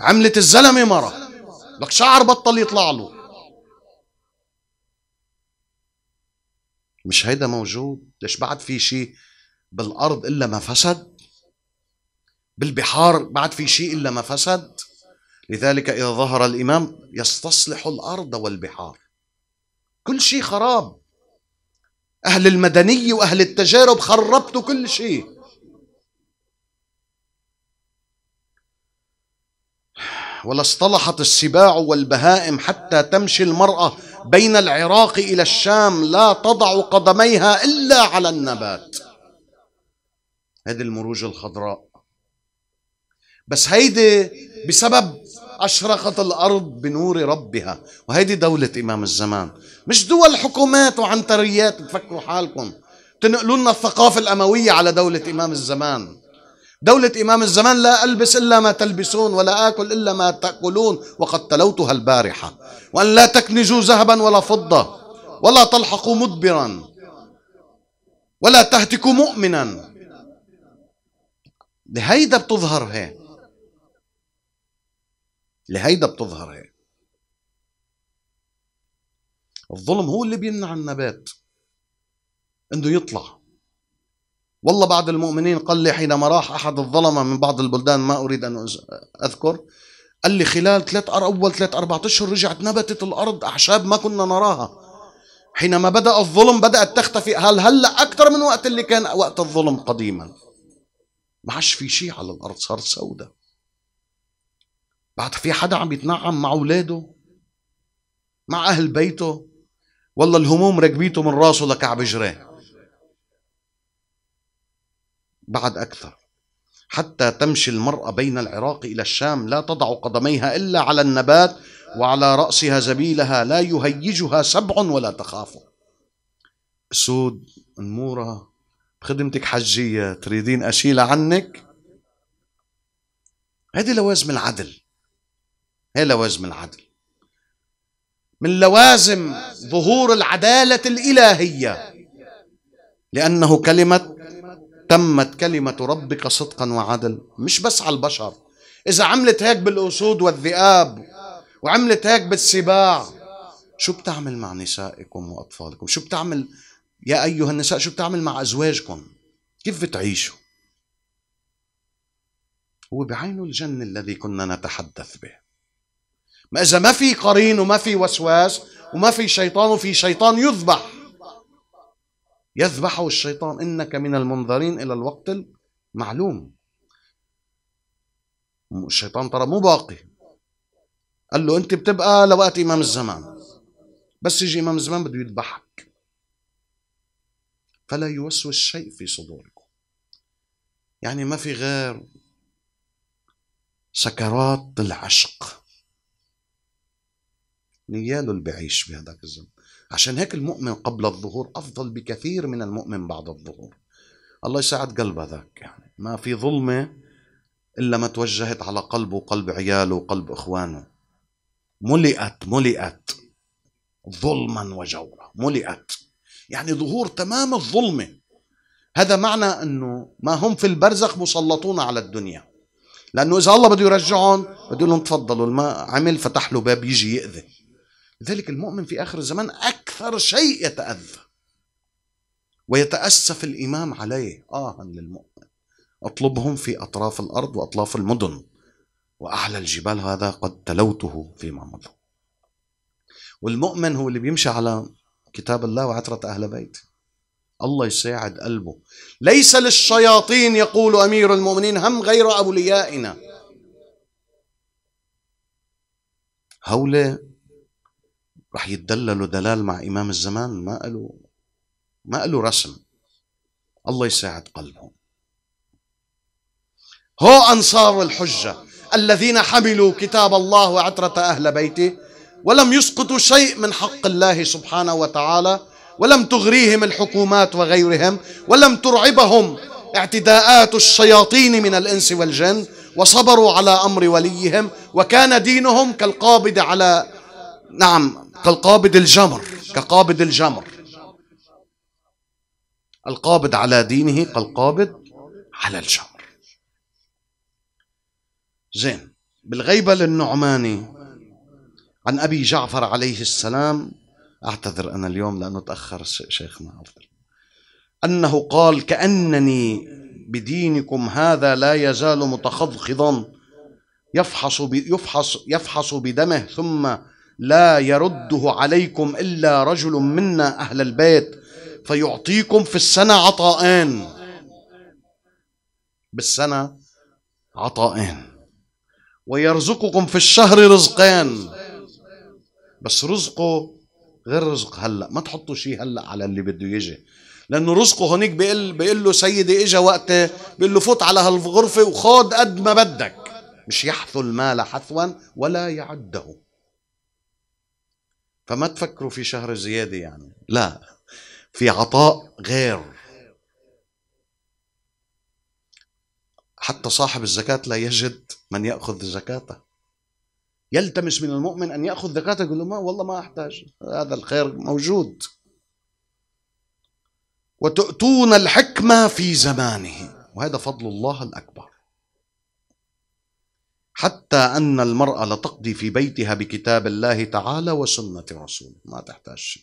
عملت الزلمه مرة لك شعر بطل يطلع له مش هيدا موجود ليش بعد في شيء بالارض الا ما فسد بالبحار بعد في شيء الا ما فسد لذلك اذا ظهر الامام يستصلح الارض والبحار كل شيء خراب اهل المدنيه واهل التجارب خربتوا كل شيء ولا اصطلحت السباع والبهائم حتى تمشي المرأة بين العراق إلى الشام لا تضع قدميها إلا على النبات هذه المروج الخضراء بس هيدي بسبب أشرقت الأرض بنور ربها وهيدي دولة إمام الزمان مش دول حكومات وعنتريات بتفكروا حالكم تنقلوا لنا الثقافة الأموية على دولة إمام الزمان دولة إمام الزمان لا ألبس إلا ما تلبسون ولا آكل إلا ما تأكلون وقد تلوتها البارحة وأن لا تكنزوا ذهبا ولا فضة ولا تلحقوا مدبرا ولا تهتكوا مؤمنا لهيدا بتظهر هي لهيدا بتظهر هي الظلم هو اللي بيمنع النبات انه يطلع والله بعض المؤمنين قال لي حينما راح أحد الظلمة من بعض البلدان ما أريد أن أذكر قال لي خلال ثلاث أول ثلاث أربعة أشهر رجعت نبتت الأرض أعشاب ما كنا نراها حينما بدأ الظلم بدأت تختفي هل هلأ أكثر من وقت اللي كان وقت الظلم قديما ما عادش في شيء على الأرض صار سوداء بعد في حدا عم يتنعم مع أولاده مع أهل بيته والله الهموم ركبيته من راسه لكعب جراه بعد أكثر حتى تمشي المرأة بين العراق إلى الشام لا تضع قدميها إلا على النبات وعلى رأسها زبيلها لا يهيجها سبع ولا تخاف سود نمورة بخدمتك حجية تريدين أشيلها عنك هذه لوازم العدل هي لوازم العدل من لوازم ظهور العدالة الإلهية لأنه كلمة تمت كلمة ربك صدقا وعدل مش بس على البشر إذا عملت هيك بالأسود والذئاب وعملت هيك بالسباع شو بتعمل مع نسائكم وأطفالكم شو بتعمل يا أيها النساء شو بتعمل مع أزواجكم كيف بتعيشوا هو بعين الجنة الذي كنا نتحدث به ما إذا ما في قرين وما في وسواس وما في شيطان وفي شيطان يذبح يذبحه الشيطان إنك من المنظرين إلى الوقت المعلوم الشيطان ترى مو باقي قال له أنت بتبقى لوقت إمام الزمان بس يجي إمام الزمان بده يذبحك فلا يوسوس شيء في صدوركم يعني ما في غير سكرات العشق نياله اللي بيعيش بهذاك الزمن عشان هيك المؤمن قبل الظهور أفضل بكثير من المؤمن بعد الظهور الله يساعد قلبه ذاك يعني ما في ظلمة إلا ما توجهت على قلبه وقلب عياله وقلب إخوانه ملئت ملئت ظلما وجورا ملئت يعني ظهور تمام الظلمة هذا معنى أنه ما هم في البرزخ مسلطون على الدنيا لأنه إذا الله بده يرجعهم بده لهم تفضلوا الماء عمل فتح له باب يجي ياذن لذلك المؤمن في آخر الزمان أكثر شيء يتأذى ويتأسف الإمام عليه آها للمؤمن أطلبهم في أطراف الأرض وأطراف المدن وأعلى الجبال هذا قد تلوته فيما مضى والمؤمن هو اللي بيمشي على كتاب الله وعترة أهل بيته الله يساعد قلبه ليس للشياطين يقول أمير المؤمنين هم غير أوليائنا هؤلاء رح يتدللوا دلال مع إمام الزمان ما قالوا ما قالوا رسم الله يساعد قلبهم هو أنصار الحجة الذين حملوا كتاب الله وعترة أهل بيته ولم يسقطوا شيء من حق الله سبحانه وتعالى ولم تغريهم الحكومات وغيرهم ولم ترعبهم اعتداءات الشياطين من الإنس والجن وصبروا على أمر وليهم وكان دينهم كالقابض على نعم كالقابض الجمر كقابض الجمر القابض على دينه كالقابض على الجمر زين بالغيبة للنعماني عن أبي جعفر عليه السلام أعتذر أنا اليوم لأنه تأخر شيخنا أنه قال كأنني بدينكم هذا لا يزال متخضخضا يفحص يفحص يفحص بدمه ثم لا يرده عليكم إلا رجل منا أهل البيت فيعطيكم في السنة عطاءين بالسنة عطاءين ويرزقكم في الشهر رزقين بس رزقه غير رزق هلا ما تحطوا شيء هلا على اللي بده يجي لانه رزقه هونيك بيقول بيقول له سيدي اجى وقته بيقول له فوت على هالغرفه وخاض قد ما بدك مش يحثو المال حثوا ولا يعده فما تفكروا في شهر زيادة يعني لا في عطاء غير حتى صاحب الزكاة لا يجد من يأخذ زكاته يلتمس من المؤمن أن يأخذ زكاته يقول له ما والله ما أحتاج هذا الخير موجود وتؤتون الحكمة في زمانه وهذا فضل الله الأكبر حتى أن المرأة لتقضي في بيتها بكتاب الله تعالى وسنة رسوله ما تحتاج شيء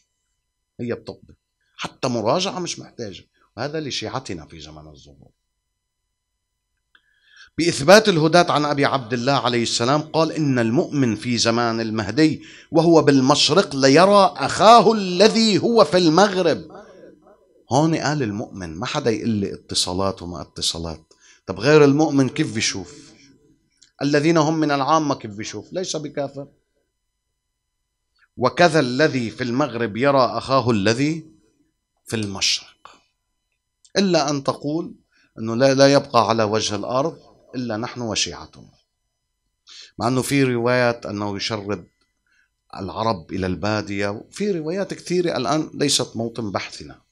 هي بتقضي حتى مراجعة مش محتاجة وهذا لشيعتنا في زمن الظهور بإثبات الهداة عن أبي عبد الله عليه السلام قال إن المؤمن في زمان المهدي وهو بالمشرق ليرى أخاه الذي هو في المغرب هون قال المؤمن ما حدا يقول لي اتصالات وما اتصالات طب غير المؤمن كيف بيشوف الذين هم من العامة كيف بيشوف ليس بكافر وكذا الذي في المغرب يرى أخاه الذي في المشرق إلا أن تقول أنه لا, يبقى على وجه الأرض إلا نحن وشيعتنا مع أنه في روايات أنه يشرد العرب إلى البادية في روايات كثيرة الآن ليست موطن بحثنا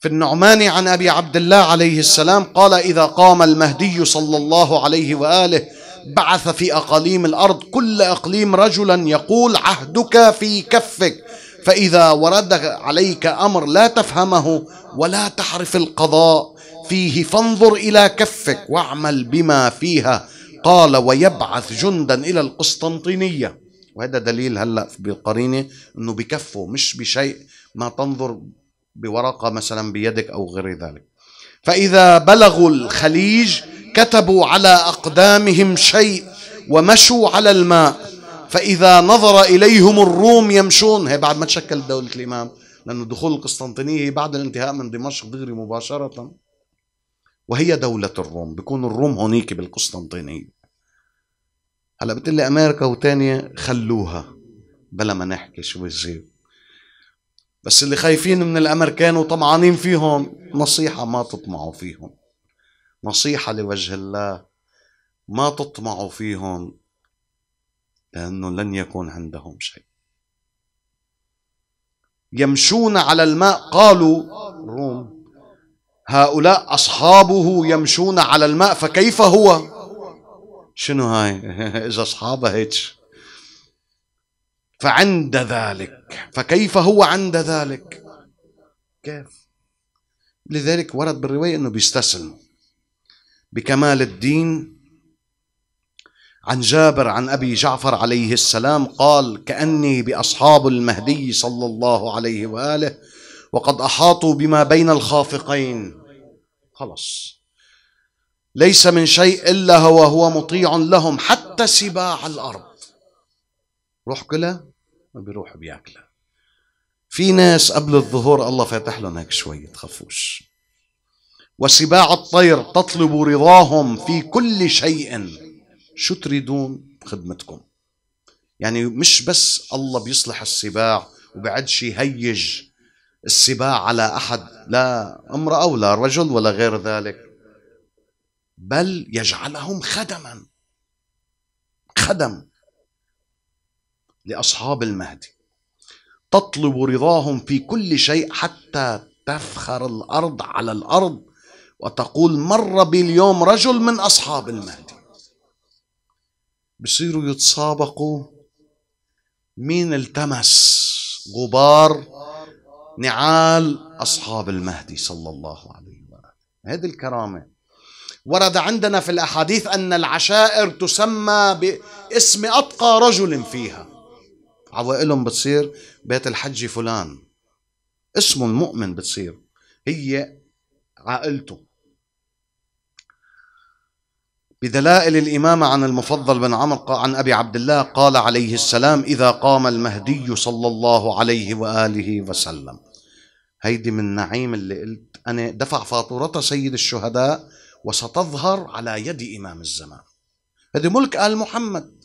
في النعمان عن أبي عبد الله عليه السلام قال إذا قام المهدي صلى الله عليه وآله بعث في أقاليم الأرض كل أقليم رجلا يقول عهدك في كفك فإذا ورد عليك أمر لا تفهمه ولا تعرف القضاء فيه فانظر إلى كفك واعمل بما فيها قال ويبعث جندا إلى القسطنطينية وهذا دليل هلأ بالقرينة أنه بكفه مش بشيء ما تنظر بورقة مثلا بيدك أو غير ذلك فإذا بلغوا الخليج كتبوا على أقدامهم شيء ومشوا على الماء فإذا نظر إليهم الروم يمشون هي بعد ما تشكلت دولة الإمام لأن دخول القسطنطينية بعد الانتهاء من دمشق دغري مباشرة وهي دولة الروم بيكون الروم هونيك بالقسطنطينية هلا بتقول لي أمريكا وتانية خلوها بلا ما نحكي شو بيصير بس اللي خايفين من الامريكان وطمعانين فيهم نصيحه ما تطمعوا فيهم نصيحه لوجه الله ما تطمعوا فيهم لانه لن يكون عندهم شيء يمشون على الماء قالوا الروم هؤلاء أصحابه يمشون على الماء فكيف هو شنو هاي إذا أصحابه هيك فعند ذلك فكيف هو عند ذلك كيف لذلك ورد بالرواية أنه بيستسلم بكمال الدين عن جابر عن أبي جعفر عليه السلام قال كأني بأصحاب المهدي صلى الله عليه وآله وقد أحاطوا بما بين الخافقين خلص ليس من شيء إلا هو هو مطيع لهم حتى سباع الأرض روح كلها بيروح بياكلها في ناس قبل الظهور الله فاتح لهم هيك شوية خفوش وسباع الطير تطلب رضاهم في كل شيء شو تريدون خدمتكم يعني مش بس الله بيصلح السباع وبعدش يهيج السباع على أحد لا امرأة ولا رجل ولا غير ذلك بل يجعلهم خدما خدم لأصحاب المهدي تطلب رضاهم في كل شيء حتى تفخر الأرض على الأرض وتقول مر بي اليوم رجل من أصحاب المهدي بصيروا يتسابقوا مين التمس غبار نعال أصحاب المهدي صلى الله عليه وسلم هذه الكرامة ورد عندنا في الأحاديث أن العشائر تسمى باسم أتقى رجل فيها عوائلهم بتصير بيت الحج فلان اسمه المؤمن بتصير هي عائلته بدلائل الإمامة عن المفضل بن عمر عن أبي عبد الله قال عليه السلام إذا قام المهدي صلى الله عليه وآله وسلم هيدي من نعيم اللي قلت أنا دفع فاتورتها سيد الشهداء وستظهر على يد إمام الزمان هذه ملك آل محمد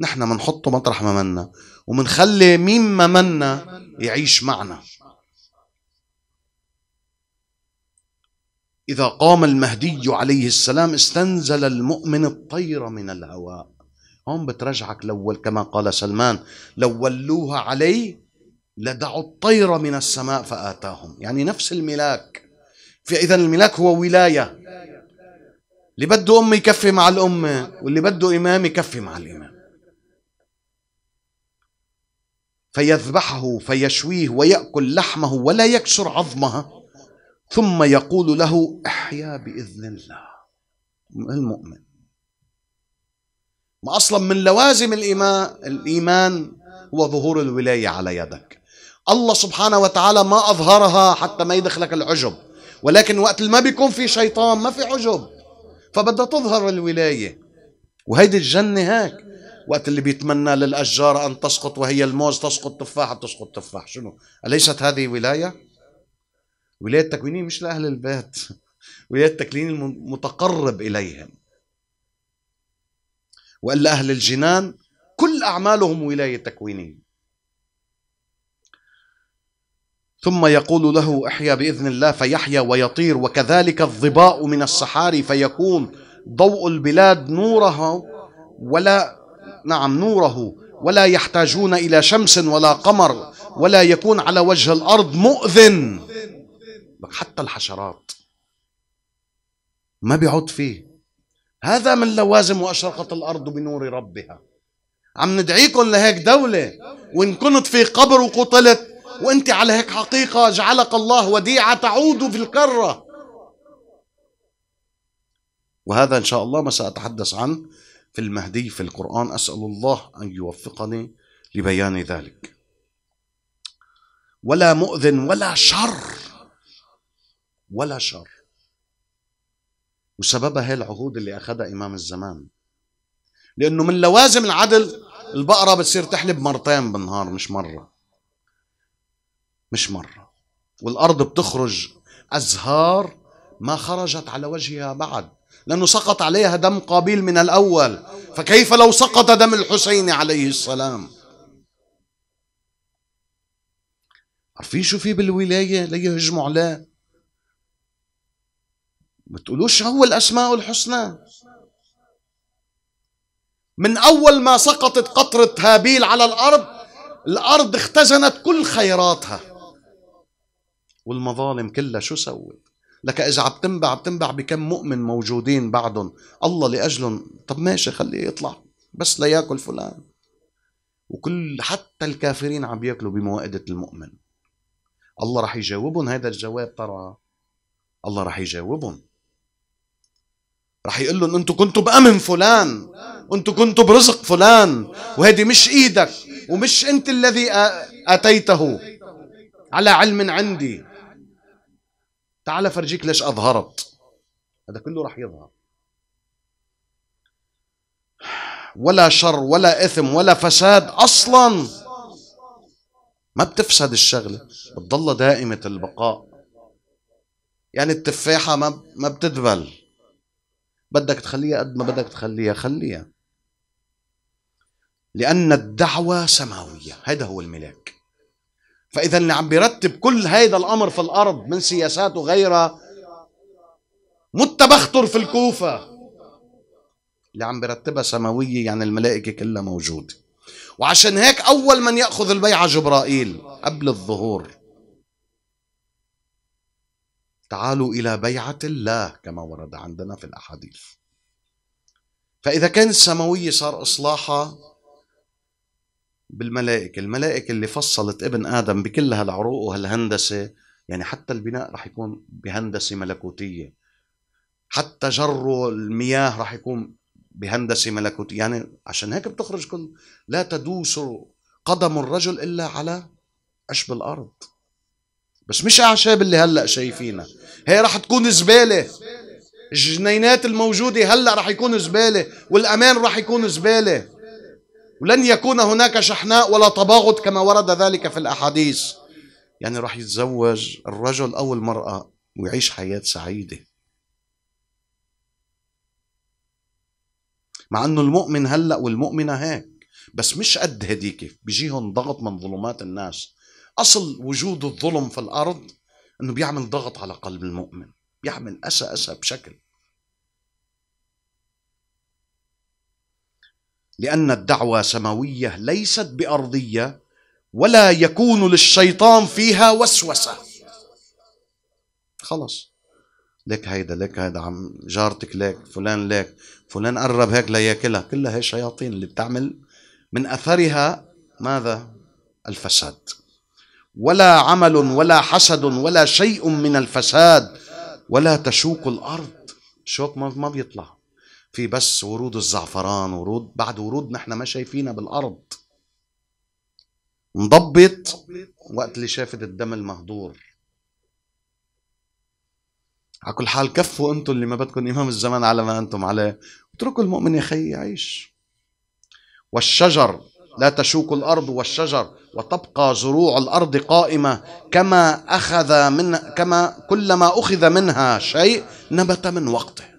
نحن منحطه مطرح ما منا ومنخلي مين ما منا يعيش معنا إذا قام المهدي عليه السلام استنزل المؤمن الطير من الهواء هون بترجعك لول كما قال سلمان لو ولوها علي لدعوا الطير من السماء فآتاهم يعني نفس الملاك في إذا الملاك هو ولاية اللي بده أم يكفي مع الأمة واللي بده إمام يكفي مع الإمام فيذبحه فيشويه ويأكل لحمه ولا يكسر عظمها ثم يقول له احيا بإذن الله المؤمن ما أصلا من لوازم الإيمان, الإيمان هو ظهور الولاية على يدك الله سبحانه وتعالى ما أظهرها حتى ما يدخلك العجب ولكن وقت ما بيكون في شيطان ما في عجب فبدها تظهر الولاية وهيدي الجنة هيك وقت اللي بيتمنى للأشجار أن تسقط وهي الموز تسقط تفاحة تسقط تفاح شنو أليست هذه ولاية ولاية تكوينية مش لأهل البيت ولاية تكوينية المتقرب إليهم وإلا أهل الجنان كل أعمالهم ولاية تكوينية ثم يقول له احيا باذن الله فيحيا ويطير وكذلك الظباء من الصحاري فيكون ضوء البلاد نورها ولا نعم نوره ولا يحتاجون إلى شمس ولا قمر ولا يكون على وجه الأرض مؤذن حتى الحشرات ما بيعود فيه هذا من لوازم وأشرقت الأرض بنور ربها عم ندعيكم لهيك دولة وإن كنت في قبر وقتلت وأنت على هيك حقيقة جعلك الله وديعة تعود في الكرة وهذا إن شاء الله ما سأتحدث عنه في المهدي في القرآن أسأل الله أن يوفقني لبيان ذلك ولا مؤذن ولا شر ولا شر وسببها هي العهود اللي أخذها إمام الزمان لأنه من لوازم العدل البقرة بتصير تحلب مرتين بالنهار مش مرة مش مرة والأرض بتخرج أزهار ما خرجت على وجهها بعد لأنه سقط عليها دم قابيل من الأول فكيف لو سقط دم الحسين عليه السلام عارفين شو في بالولاية ليهجموا عليه ما تقولوش هو الأسماء الحسنى من أول ما سقطت قطرة هابيل على الأرض الأرض اختزنت كل خيراتها والمظالم كلها شو سوت لك اذا عم تنبع بتنبع بكم مؤمن موجودين بعدهم الله لاجلهم طب ماشي خليه يطلع بس لياكل فلان وكل حتى الكافرين عم ياكلوا بموائدة المؤمن الله رح يجاوبهم هذا الجواب ترى الله رح يجاوبهم رح يقول لهم انتم كنتوا بامن فلان انتم كنتوا برزق فلان وهذه مش ايدك ومش انت الذي اتيته على علم عندي تعال فرجيك ليش أظهرت هذا كله راح يظهر ولا شر ولا إثم ولا فساد أصلا ما بتفسد الشغلة بتضلها دائمة البقاء يعني التفاحة ما ما بتذبل بدك تخليها قد ما بدك تخليها خليها لأن الدعوة سماوية هذا هو الملاك فإذا اللي عم بيرتب كل هذا الأمر في الأرض من سياسات وغيرها متبختر في الكوفة اللي عم بيرتبها سماوية يعني الملائكة كلها موجودة وعشان هيك أول من يأخذ البيعة جبرائيل قبل الظهور تعالوا إلى بيعة الله كما ورد عندنا في الأحاديث فإذا كان السماوية صار إصلاحها بالملائكة الملائكة اللي فصلت ابن آدم بكل هالعروق وهالهندسة يعني حتى البناء رح يكون بهندسة ملكوتية حتى جر المياه رح يكون بهندسة ملكوتية يعني عشان هيك بتخرج كل لا تدوس قدم الرجل إلا على عشب الأرض بس مش أعشاب اللي هلأ شايفينها هي رح تكون زبالة الجنينات الموجودة هلأ رح يكون زبالة والأمان رح يكون زبالة ولن يكون هناك شحناء ولا تباغض كما ورد ذلك في الأحاديث يعني راح يتزوج الرجل أو المرأة ويعيش حياة سعيدة مع أنه المؤمن هلأ والمؤمنة هيك بس مش قد هديك بيجيهم ضغط من ظلمات الناس أصل وجود الظلم في الأرض أنه بيعمل ضغط على قلب المؤمن بيعمل أسى أسى بشكل لأن الدعوة سماوية ليست بأرضية ولا يكون للشيطان فيها وسوسة خلص لك هيدا لك هيدا عم جارتك لك فلان لك فلان قرب هيك لياكلها كلها هي شياطين اللي بتعمل من أثرها ماذا الفساد ولا عمل ولا حسد ولا شيء من الفساد ولا تشوك الأرض شوك ما بيطلع في بس ورود الزعفران ورود بعد ورود نحن ما شايفينها بالارض انضبت وقت اللي شافت الدم المهدور على كل حال كفوا انتم اللي ما بدكم امام الزمان على ما انتم عليه اتركوا المؤمن يا خي يعيش والشجر لا تشوك الارض والشجر وتبقى زروع الارض قائمه كما اخذ من كما كلما اخذ منها شيء نبت من وقته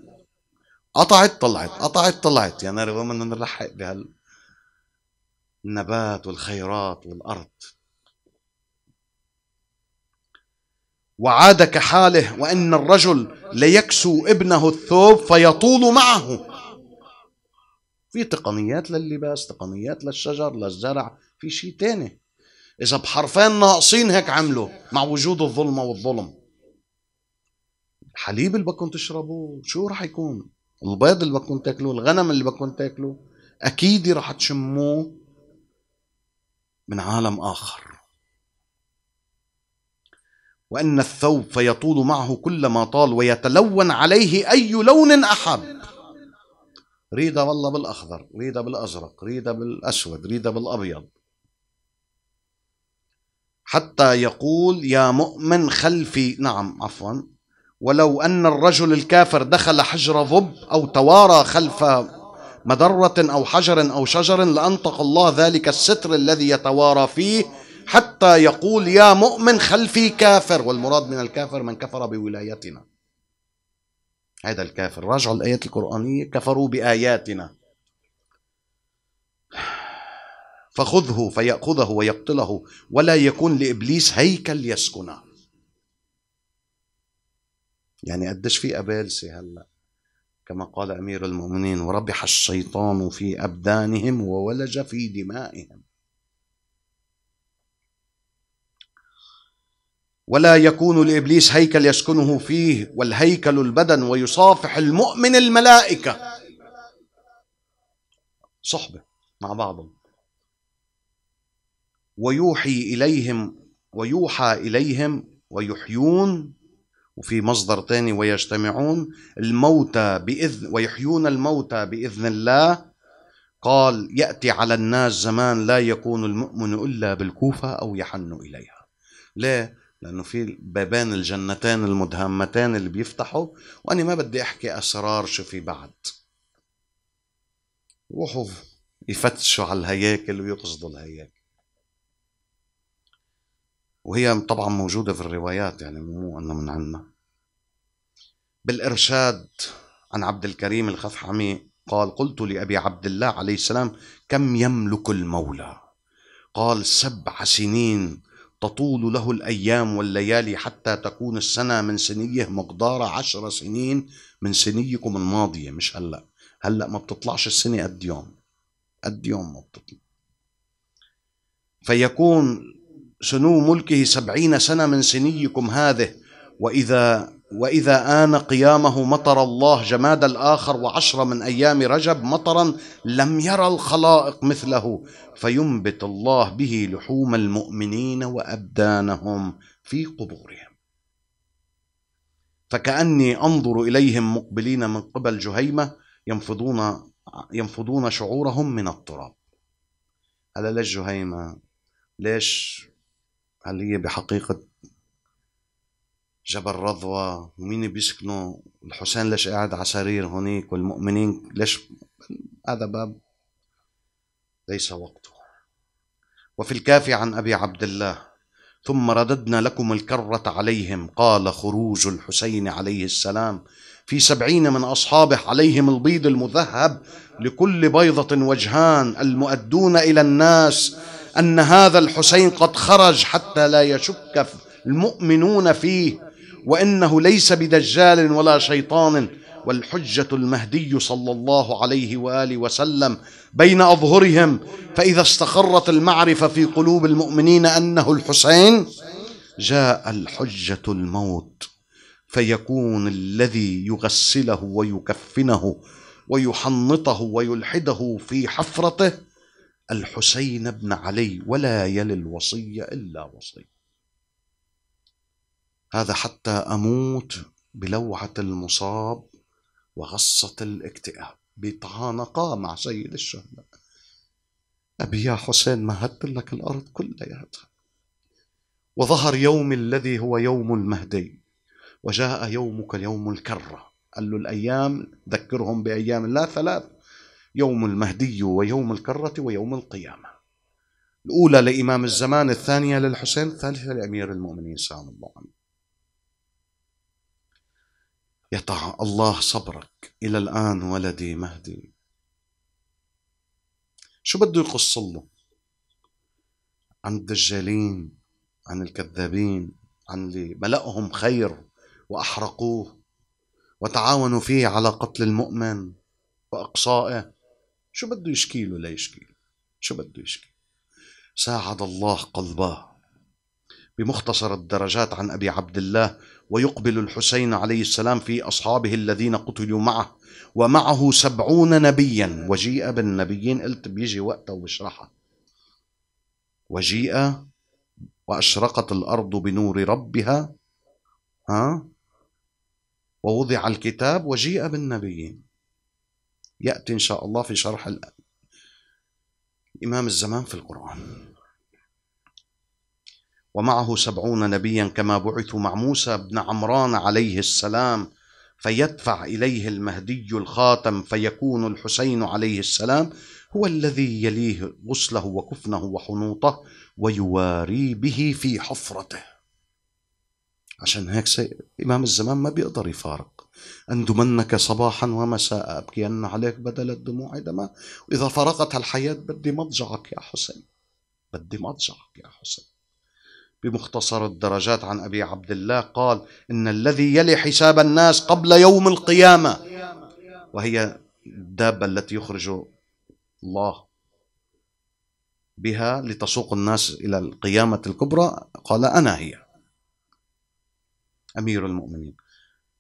قطعت طلعت قطعت طلعت يعني نار بدنا نلحق بهالنبات والخيرات والأرض وعاد كحاله وأن الرجل ليكسو ابنه الثوب فيطول معه في تقنيات للباس تقنيات للشجر للزرع في شيء تاني إذا بحرفين ناقصين هيك عملوا مع وجود الظلمة والظلم الحليب اللي بدكم تشربوه شو رح يكون البيض اللي بدكم تاكلوه الغنم اللي بدكم تاكلوه اكيد رح تشموه من عالم اخر وان الثوب فيطول معه كلما طال ويتلون عليه اي لون احب ريده والله بالاخضر ريده بالازرق ريده بالاسود ريده بالابيض حتى يقول يا مؤمن خلفي نعم عفوا ولو أن الرجل الكافر دخل حجر ضب أو توارى خلف مدرة أو حجر أو شجر لأنطق الله ذلك الستر الذي يتوارى فيه حتى يقول يا مؤمن خلفي كافر والمراد من الكافر من كفر بولايتنا هذا الكافر راجعوا الآيات القرآنية كفروا بآياتنا فخذه فيأخذه ويقتله ولا يكون لإبليس هيكل يسكنه يعني قديش في أبالسة هلا كما قال أمير المؤمنين وربح الشيطان في أبدانهم وولج في دمائهم ولا يكون لابليس هيكل يسكنه فيه والهيكل البدن ويصافح المؤمن الملائكه صحبه مع بعضهم ويوحي اليهم ويوحى اليهم ويحيون وفي مصدر تاني ويجتمعون الموتى بإذن ويحيون الموتى بإذن الله قال يأتي على الناس زمان لا يكون المؤمن إلا بالكوفة أو يحن إليها ليه؟ لأنه في بابان الجنتان المدهمتان اللي بيفتحوا وأنا ما بدي أحكي أسرار شو في بعد روحوا يفتشوا على الهياكل ويقصدوا الهياكل وهي طبعا موجودة في الروايات يعني مو أنه من عنا بالإرشاد عن عبد الكريم الخفحمي قال قلت لأبي عبد الله عليه السلام كم يملك المولى قال سبع سنين تطول له الأيام والليالي حتى تكون السنة من سنيه مقدار عشر سنين من سنيكم الماضية مش هلأ هلأ ما بتطلعش السنة قد يوم قد يوم ما بتطلع فيكون سنو ملكه سبعين سنة من سنيكم هذه وإذا وإذا آن قيامه مطر الله جماد الآخر وعشرة من أيام رجب مطرا لم يرى الخلائق مثله فينبت الله به لحوم المؤمنين وأبدانهم في قبورهم فكأني أنظر إليهم مقبلين من قبل جهيمة ينفضون ينفضون شعورهم من التراب هلا ليش جهيمة ليش هل هي بحقيقة جبل رضوى ومين بيسكنوا الحسين ليش قاعد على سرير هونيك والمؤمنين ليش هذا باب ليس وقته وفي الكافي عن أبي عبد الله ثم رددنا لكم الكرة عليهم قال خروج الحسين عليه السلام في سبعين من أصحابه عليهم البيض المذهب لكل بيضة وجهان المؤدون إلى الناس أن هذا الحسين قد خرج حتى لا يشك المؤمنون فيه وإنه ليس بدجال ولا شيطان والحجة المهدي صلى الله عليه وآله وسلم بين أظهرهم فإذا استقرت المعرفة في قلوب المؤمنين أنه الحسين جاء الحجة الموت فيكون الذي يغسله ويكفنه ويحنطه ويلحده في حفرته الحسين بن علي ولا يل الوصية إلا وصي هذا حتى أموت بلوعة المصاب وغصة الاكتئاب بيتعانقا مع سيد الشهداء أبي يا حسين مهدت لك الأرض كلياتها وظهر يوم الذي هو يوم المهدي وجاء يومك يوم الكرة قال له الأيام ذكرهم بأيام الله ثلاث يوم المهدي ويوم الكرة ويوم القيامة الأولى لإمام الزمان الثانية للحسين الثالثة لأمير المؤمنين سلام الله عليه يطع الله صبرك إلى الآن ولدي مهدي شو بده يقص له عن الدجالين عن الكذابين عن اللي ملأهم خير وأحرقوه وتعاونوا فيه على قتل المؤمن وإقصائه شو بده يشكي له ليشكي شو بده يشكي ساعد الله قلباه بمختصر الدرجات عن أبي عبد الله ويقبل الحسين عليه السلام في أصحابه الذين قتلوا معه ومعه سبعون نبيا وجيء بالنبيين قلت بيجي وقته وبشرحها وجيء وأشرقت الأرض بنور ربها ها ووضع الكتاب وجيء بالنبيين يأتي إن شاء الله في شرح إمام الزمان في القرآن ومعه سبعون نبيا كما بعثوا مع موسى بن عمران عليه السلام فيدفع إليه المهدي الخاتم فيكون الحسين عليه السلام هو الذي يليه غسله وكفنه وحنوطه ويواري به في حفرته عشان هيك إمام الزمان ما بيقدر يفارق أندمنك صباحا ومساء أبكين عليك بدل الدموع دما وإذا فرقت الحياة بدي مضجعك يا حسين بدي مضجعك يا حسين بمختصر الدرجات عن أبي عبد الله قال إن الذي يلي حساب الناس قبل يوم القيامة وهي الدابة التي يخرج الله بها لتسوق الناس إلى القيامة الكبرى قال أنا هي أمير المؤمنين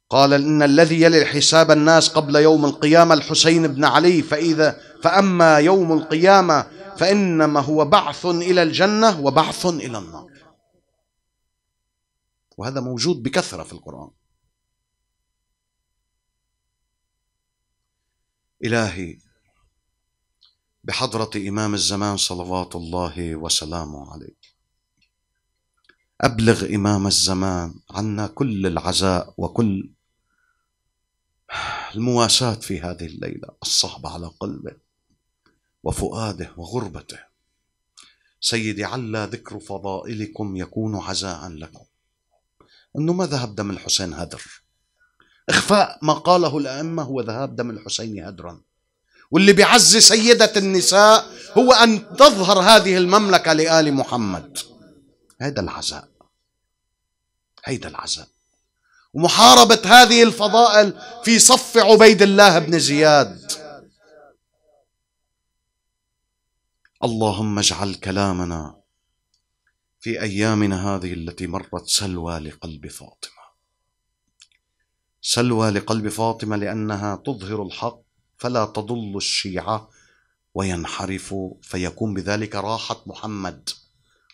قال إن الذي يلي حساب الناس قبل يوم القيامة الحسين بن علي فإذا فأما يوم القيامة فإنما هو بعث إلى الجنة وبعث إلى النار وهذا موجود بكثرة في القرآن إلهي بحضرة إمام الزمان صلوات الله وسلامه عليه أبلغ إمام الزمان عنا كل العزاء وكل المواساة في هذه الليلة الصعبة على قلبه وفؤاده وغربته سيدي علا ذكر فضائلكم يكون عزاء لكم أنه ما ذهب دم الحسين هدر إخفاء ما قاله الأئمة هو ذهاب دم الحسين هدرا واللي بيعزي سيدة النساء هو أن تظهر هذه المملكة لآل محمد هذا العزاء هيدا العزاء ومحاربة هذه الفضائل في صف عبيد الله بن زياد اللهم اجعل كلامنا في ايامنا هذه التي مرت سلوى لقلب فاطمه سلوى لقلب فاطمه لانها تظهر الحق فلا تضل الشيعه وينحرف فيكون بذلك راحه محمد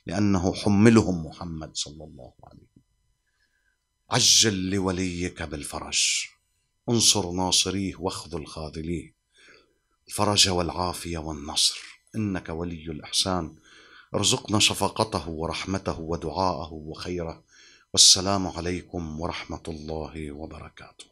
لانه حملهم محمد صلى الله عليه وسلم عجل لوليك بالفرج انصر ناصريه واخذل خاذليه الفرج والعافية والنصر إنك ولي الإحسان ارزقنا شفقته ورحمته ودعاءه وخيره والسلام عليكم ورحمة الله وبركاته